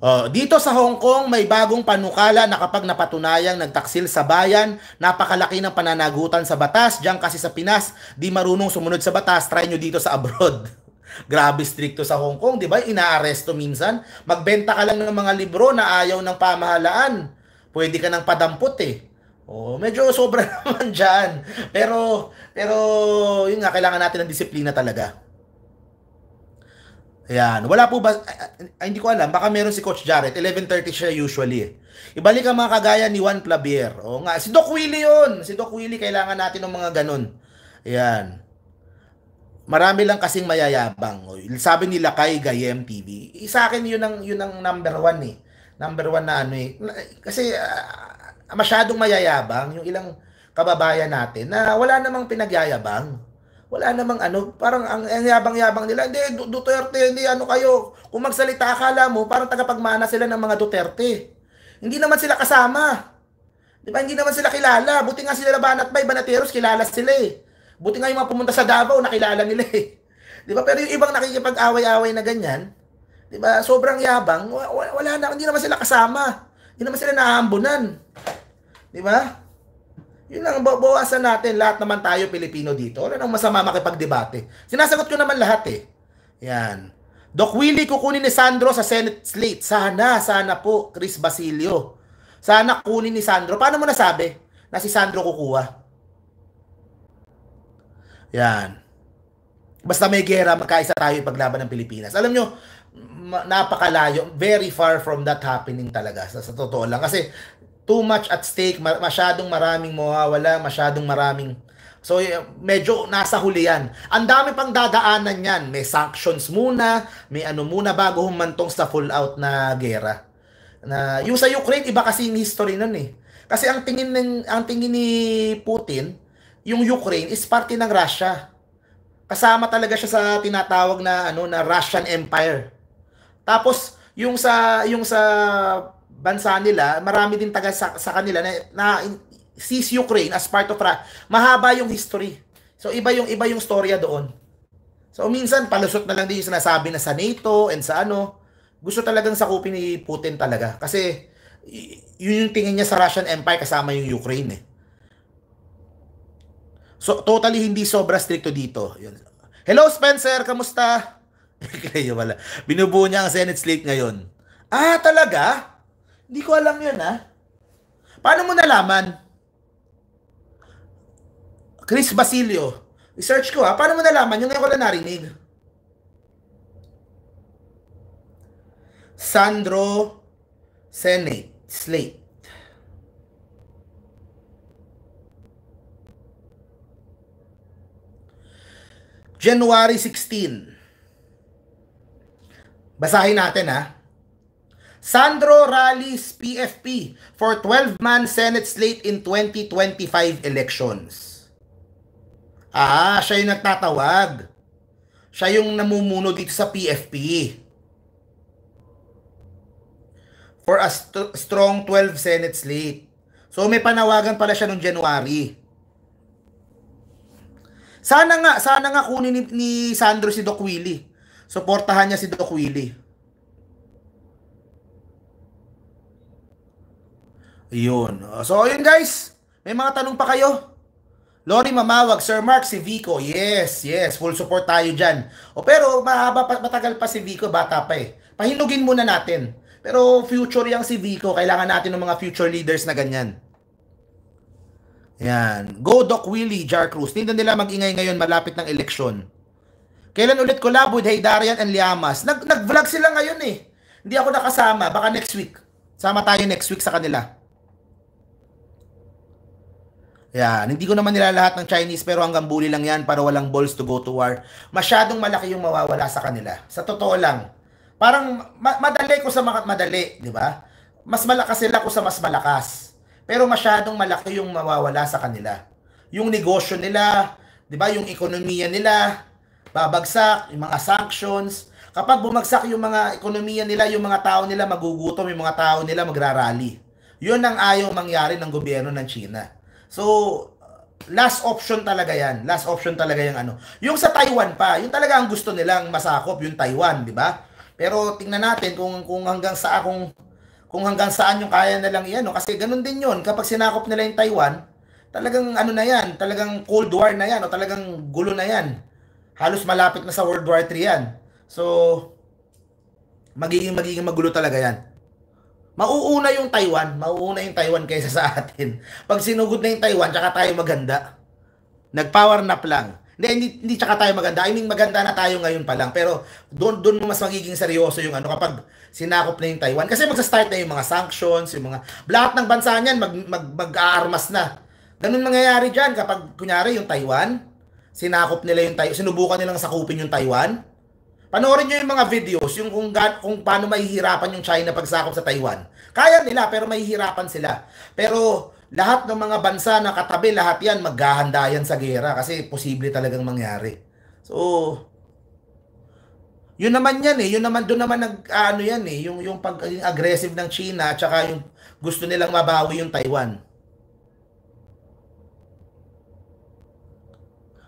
Uh, dito sa Hong Kong, may bagong panukala na kapag napatunayang nagtaksil sa bayan, napakalaki ng pananagutan sa batas. Diyan kasi sa Pinas, di marunong sumunod sa batas, try nyo dito sa abroad. [laughs] Grabe stricto sa Hong Kong, di ba? Inaaresto minsan. Magbenta ka lang ng mga libro na ayaw ng pamahalaan. Pwede ka ng padampot eh. Oh, medyo sobra [laughs] naman diyan. Pero pero yun nga kailangan natin ng disiplina talaga. Ayan. Wala po ba, ay, hindi ko alam, baka meron si Coach Jarrett. 11.30 siya usually. Eh. Ibalik ang mga kagaya ni Juan Clavier. O nga, si Doc Willie yun. Si Doc Willie, kailangan natin ng mga ganun. Ayan. Marami lang kasing mayayabang. sabi nila kay Gayem TV. Eh, sa akin, yun ang, yun ang number one eh. Number one na ano eh. Kasi uh, masyadong mayayabang yung ilang kababayan natin na wala namang pinagyayabang wala namang ano, parang ang, ang yabang-yabang nila, hindi, Duterte, hindi, ano kayo, kung magsalita akala mo, parang tagapagmana sila ng mga Duterte. Hindi naman sila kasama. Di ba, hindi naman sila kilala. Buti nga sila Laban at Bay, Banateros, kilala sila eh. Buti nga yung mga pumunta sa Davao, nakilala nila eh. Di ba, pero yung ibang nakikipag-away-away na ganyan, di ba, sobrang yabang, wala na, hindi naman sila kasama. Hindi naman sila nahaambunan. Di ba? Yun lang, bawasan natin. Lahat naman tayo Pilipino dito. Wala nang masama makipagdebate. Sinasagot ko naman lahat eh. Yan. Doc Willie kukunin ni Sandro sa Senate slate. Sana, sana po, Chris Basilio. Sana kunin ni Sandro. Paano mo nasabi na si Sandro kukuha? Yan. Basta may gera, magkaisa tayo paglaban ng Pilipinas. Alam nyo, napakalayo, very far from that happening talaga. Sa, sa totoo lang. Kasi too much at stake, masyadong maraming mawawala, masyadong maraming So eh, medyo nasa huli yan. Ang dami pang dadaanan niyan. May sanctions muna, may ano muna bago humantong sa full out na gera. Na yung sa Ukraine iba kasi yung history noon eh. Kasi ang tingin ng ang tingin ni Putin, yung Ukraine is parte ng Russia. Kasama talaga siya sa tinatawag na ano na Russian Empire. Tapos yung sa yung sa bansa nila, marami din taga sa, sa kanila na, na sees Ukraine as part of Russia. Mahaba yung history. So iba yung iba yung storya doon. So minsan palusot na lang din yung sinasabi na sa NATO and sa ano. Gusto talagang sakupin ni Putin talaga kasi yun yung tingin niya sa Russian Empire kasama yung Ukraine eh. So totally hindi sobra stricto dito. Yun. Hello Spencer, kamusta? [laughs] Kayo wala. Binubuo niya ang Senate slate ngayon. Ah, talaga? Hindi ko alam yun, ha? Paano mo nalaman? Chris Basilio. Research ko, ha? Paano mo nalaman? Yung ngayon ko na narinig. Sandro Senate. Slate. January 16. Basahin natin ha. Sandro rallies PFP for 12-man Senate slate in 2025 elections. Ah, siya yung nagtatawag. Siya yung namumuno dito sa PFP. For a st- strong 12 Senate slate. So may panawagan pala siya noong January. Sana nga, sana nga kunin ni, ni Sandro si Doc Willie. Suportahan niya si Doc Willie. Yun. So, ayun guys. May mga tanong pa kayo? Lori Mamawag, Sir Mark, si Vico. Yes, yes. Full support tayo dyan. O pero, mahaba pa, matagal pa si Vico. Bata pa eh. Pahinugin muna natin. Pero future yang si Vico. Kailangan natin ng mga future leaders na ganyan. Yan. Go Doc Willie, Jar Cruz. Tindan nila mag-ingay ngayon malapit ng eleksyon. Kailan ulit collab with Hey Darian and Liamas? Nag- nag-vlog sila ngayon eh. Hindi ako nakasama. Baka next week. Sama tayo next week sa kanila. Yan. Hindi ko naman nila lahat ng Chinese pero hanggang bully lang yan para walang balls to go to war. Masyadong malaki yung mawawala sa kanila. Sa totoo lang. Parang ma- madali ko sa mga madali, di ba? Mas malakas sila ko sa mas malakas. Pero masyadong malaki yung mawawala sa kanila. Yung negosyo nila, di ba? Yung ekonomiya nila, babagsak, yung mga sanctions, kapag bumagsak yung mga ekonomiya nila, yung mga tao nila magugutom, yung mga tao nila magrarally. Yun ang ayaw mangyari ng gobyerno ng China. So, last option talaga yan. Last option talaga yung ano. Yung sa Taiwan pa, yung talaga ang gusto nilang masakop yung Taiwan, di ba? Pero tingnan natin kung kung hanggang sa kung kung hanggang saan yung kaya na lang iyan, no? kasi ganun din 'yon. Kapag sinakop nila yung Taiwan, talagang ano na 'yan, talagang Cold War na 'yan o talagang gulo na 'yan. Halos malapit na sa World War 3 'yan. So magiging magiging magulo talaga 'yan. Mauuna yung Taiwan. Mauuna yung Taiwan kaysa sa atin. Pag sinugod na yung Taiwan, tsaka tayo maganda. Nag-power nap lang. Hindi, hindi, hindi tsaka tayo maganda. I mean, maganda na tayo ngayon pa lang. Pero doon, doon mo mas magiging seryoso yung ano kapag sinakop na yung Taiwan. Kasi magsa-start na yung mga sanctions, yung mga... Lahat ng bansa niyan, mag, mag, mag-aarmas na. Ganun mangyayari dyan kapag, kunyari, yung Taiwan, sinakop nila yung Taiwan, sinubukan nilang sakupin yung Taiwan, Panoorin nyo yung mga videos, yung kung, kung paano mahihirapan yung China pagsakop sa Taiwan. Kaya nila, pero mahihirapan sila. Pero lahat ng mga bansa na katabi, lahat yan, maghahanda yan sa gera kasi posible talagang mangyari. So, yun naman yan eh, yun naman doon naman nag ano yan eh, yung yung pagiging aggressive ng China at saka yung gusto nilang mabawi yung Taiwan.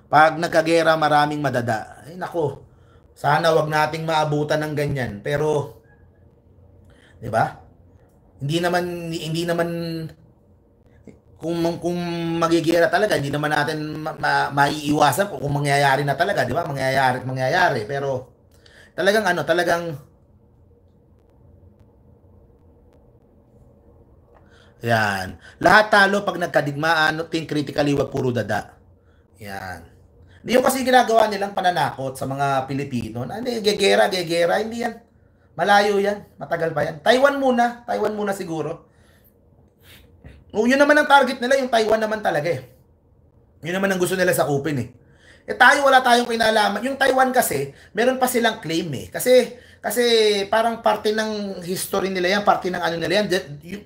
Pag nagkagera maraming madada. Ay nako. Sana wag nating maabutan ng ganyan. Pero 'di ba? Hindi naman hindi naman kung kung magigira talaga, hindi naman natin ma, ma, maiiwasan kung mangyayari na talaga, 'di ba? Mangyayari mangyayari. Pero talagang ano, talagang 'Yan. Lahat talo pag nagkadigmaan, think critically, wag puro dada. 'Yan. Hindi yung kasi ginagawa nilang pananakot sa mga Pilipino. Hindi, gegera, gegera. Hindi yan. Malayo yan. Matagal pa yan. Taiwan muna. Taiwan muna siguro. O, oh, yun naman ang target nila. Yung Taiwan naman talaga eh. Yun naman ang gusto nila sa open eh. Eh tayo wala tayong kinalaman. Yung Taiwan kasi, meron pa silang claim eh. Kasi kasi parang parte ng history nila yan, parte ng ano nila yan.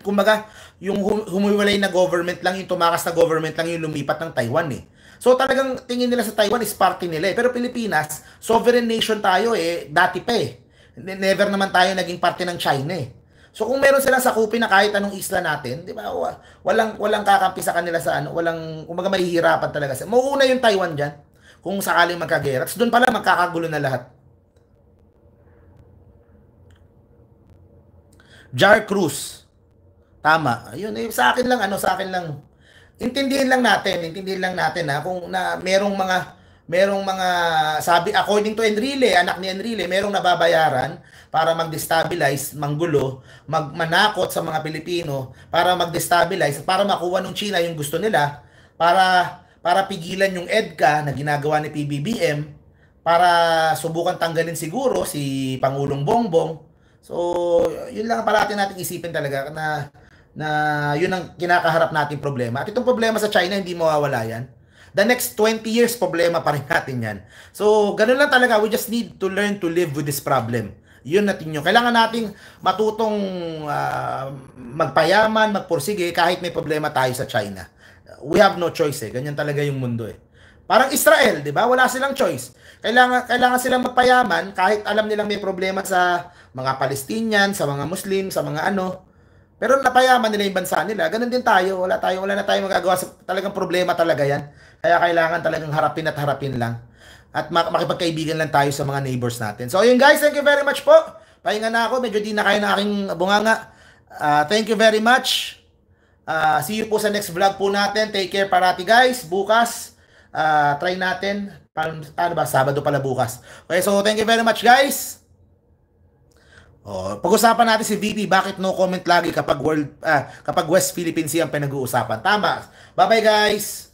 kumbaga, yung humiwalay na government lang, yung tumakas na government lang yung lumipat ng Taiwan eh. So talagang tingin nila sa Taiwan is party nila eh. Pero Pilipinas, sovereign nation tayo eh, dati pa eh. Never naman tayo naging parte ng China eh. So kung meron silang sakupin na kahit anong isla natin, 'di ba? Walang walang kakampi sa kanila sa ano, walang umaga mahihirapan talaga sila. Mauuna yung Taiwan diyan kung sakaling magkagera. So doon pala magkakagulo na lahat. Jar Cruz. Tama. Ayun, eh, sa akin lang ano, sa akin lang intindihin lang natin, intindihin lang natin ha, kung na merong mga merong mga sabi according to Enrile, anak ni Enrile, merong nababayaran para mag-destabilize, manggulo, magmanakot sa mga Pilipino para mag-destabilize, para makuha ng China yung gusto nila, para para pigilan yung EDCA na ginagawa ni PBBM, para subukan tanggalin siguro si Pangulong Bongbong. So, yun lang pala natin natin isipin talaga na na yun ang kinakaharap natin problema. At itong problema sa China, hindi mawawala yan. The next 20 years, problema pa rin natin yan. So, ganun lang talaga. We just need to learn to live with this problem. Yun natin yun. Kailangan nating matutong uh, magpayaman, magpursige, kahit may problema tayo sa China. We have no choice eh. Ganyan talaga yung mundo eh. Parang Israel, di ba? Wala silang choice. Kailangan, kailangan silang magpayaman kahit alam nilang may problema sa mga Palestinian, sa mga Muslim, sa mga ano. Pero napayaman nila yung bansa nila. Ganun din tayo. Wala tayo, wala na tayong magagawa. Talagang problema talaga 'yan. Kaya kailangan talagang harapin at harapin lang. At makipagkaibigan lang tayo sa mga neighbors natin. So ayun guys, thank you very much po. Pahinga na ako, medyo di na kaya na aking bunganga. Uh, thank you very much. Uh, see you po sa next vlog po natin. Take care parati guys. Bukas, uh, try natin. Paano, ano ba? Sabado pala bukas. Okay, so thank you very much guys. Oh, pag-usapan natin si VP, bakit no comment lagi kapag World ah, kapag West Philippine Sea ang pinag-uusapan. Tama. Bye-bye guys.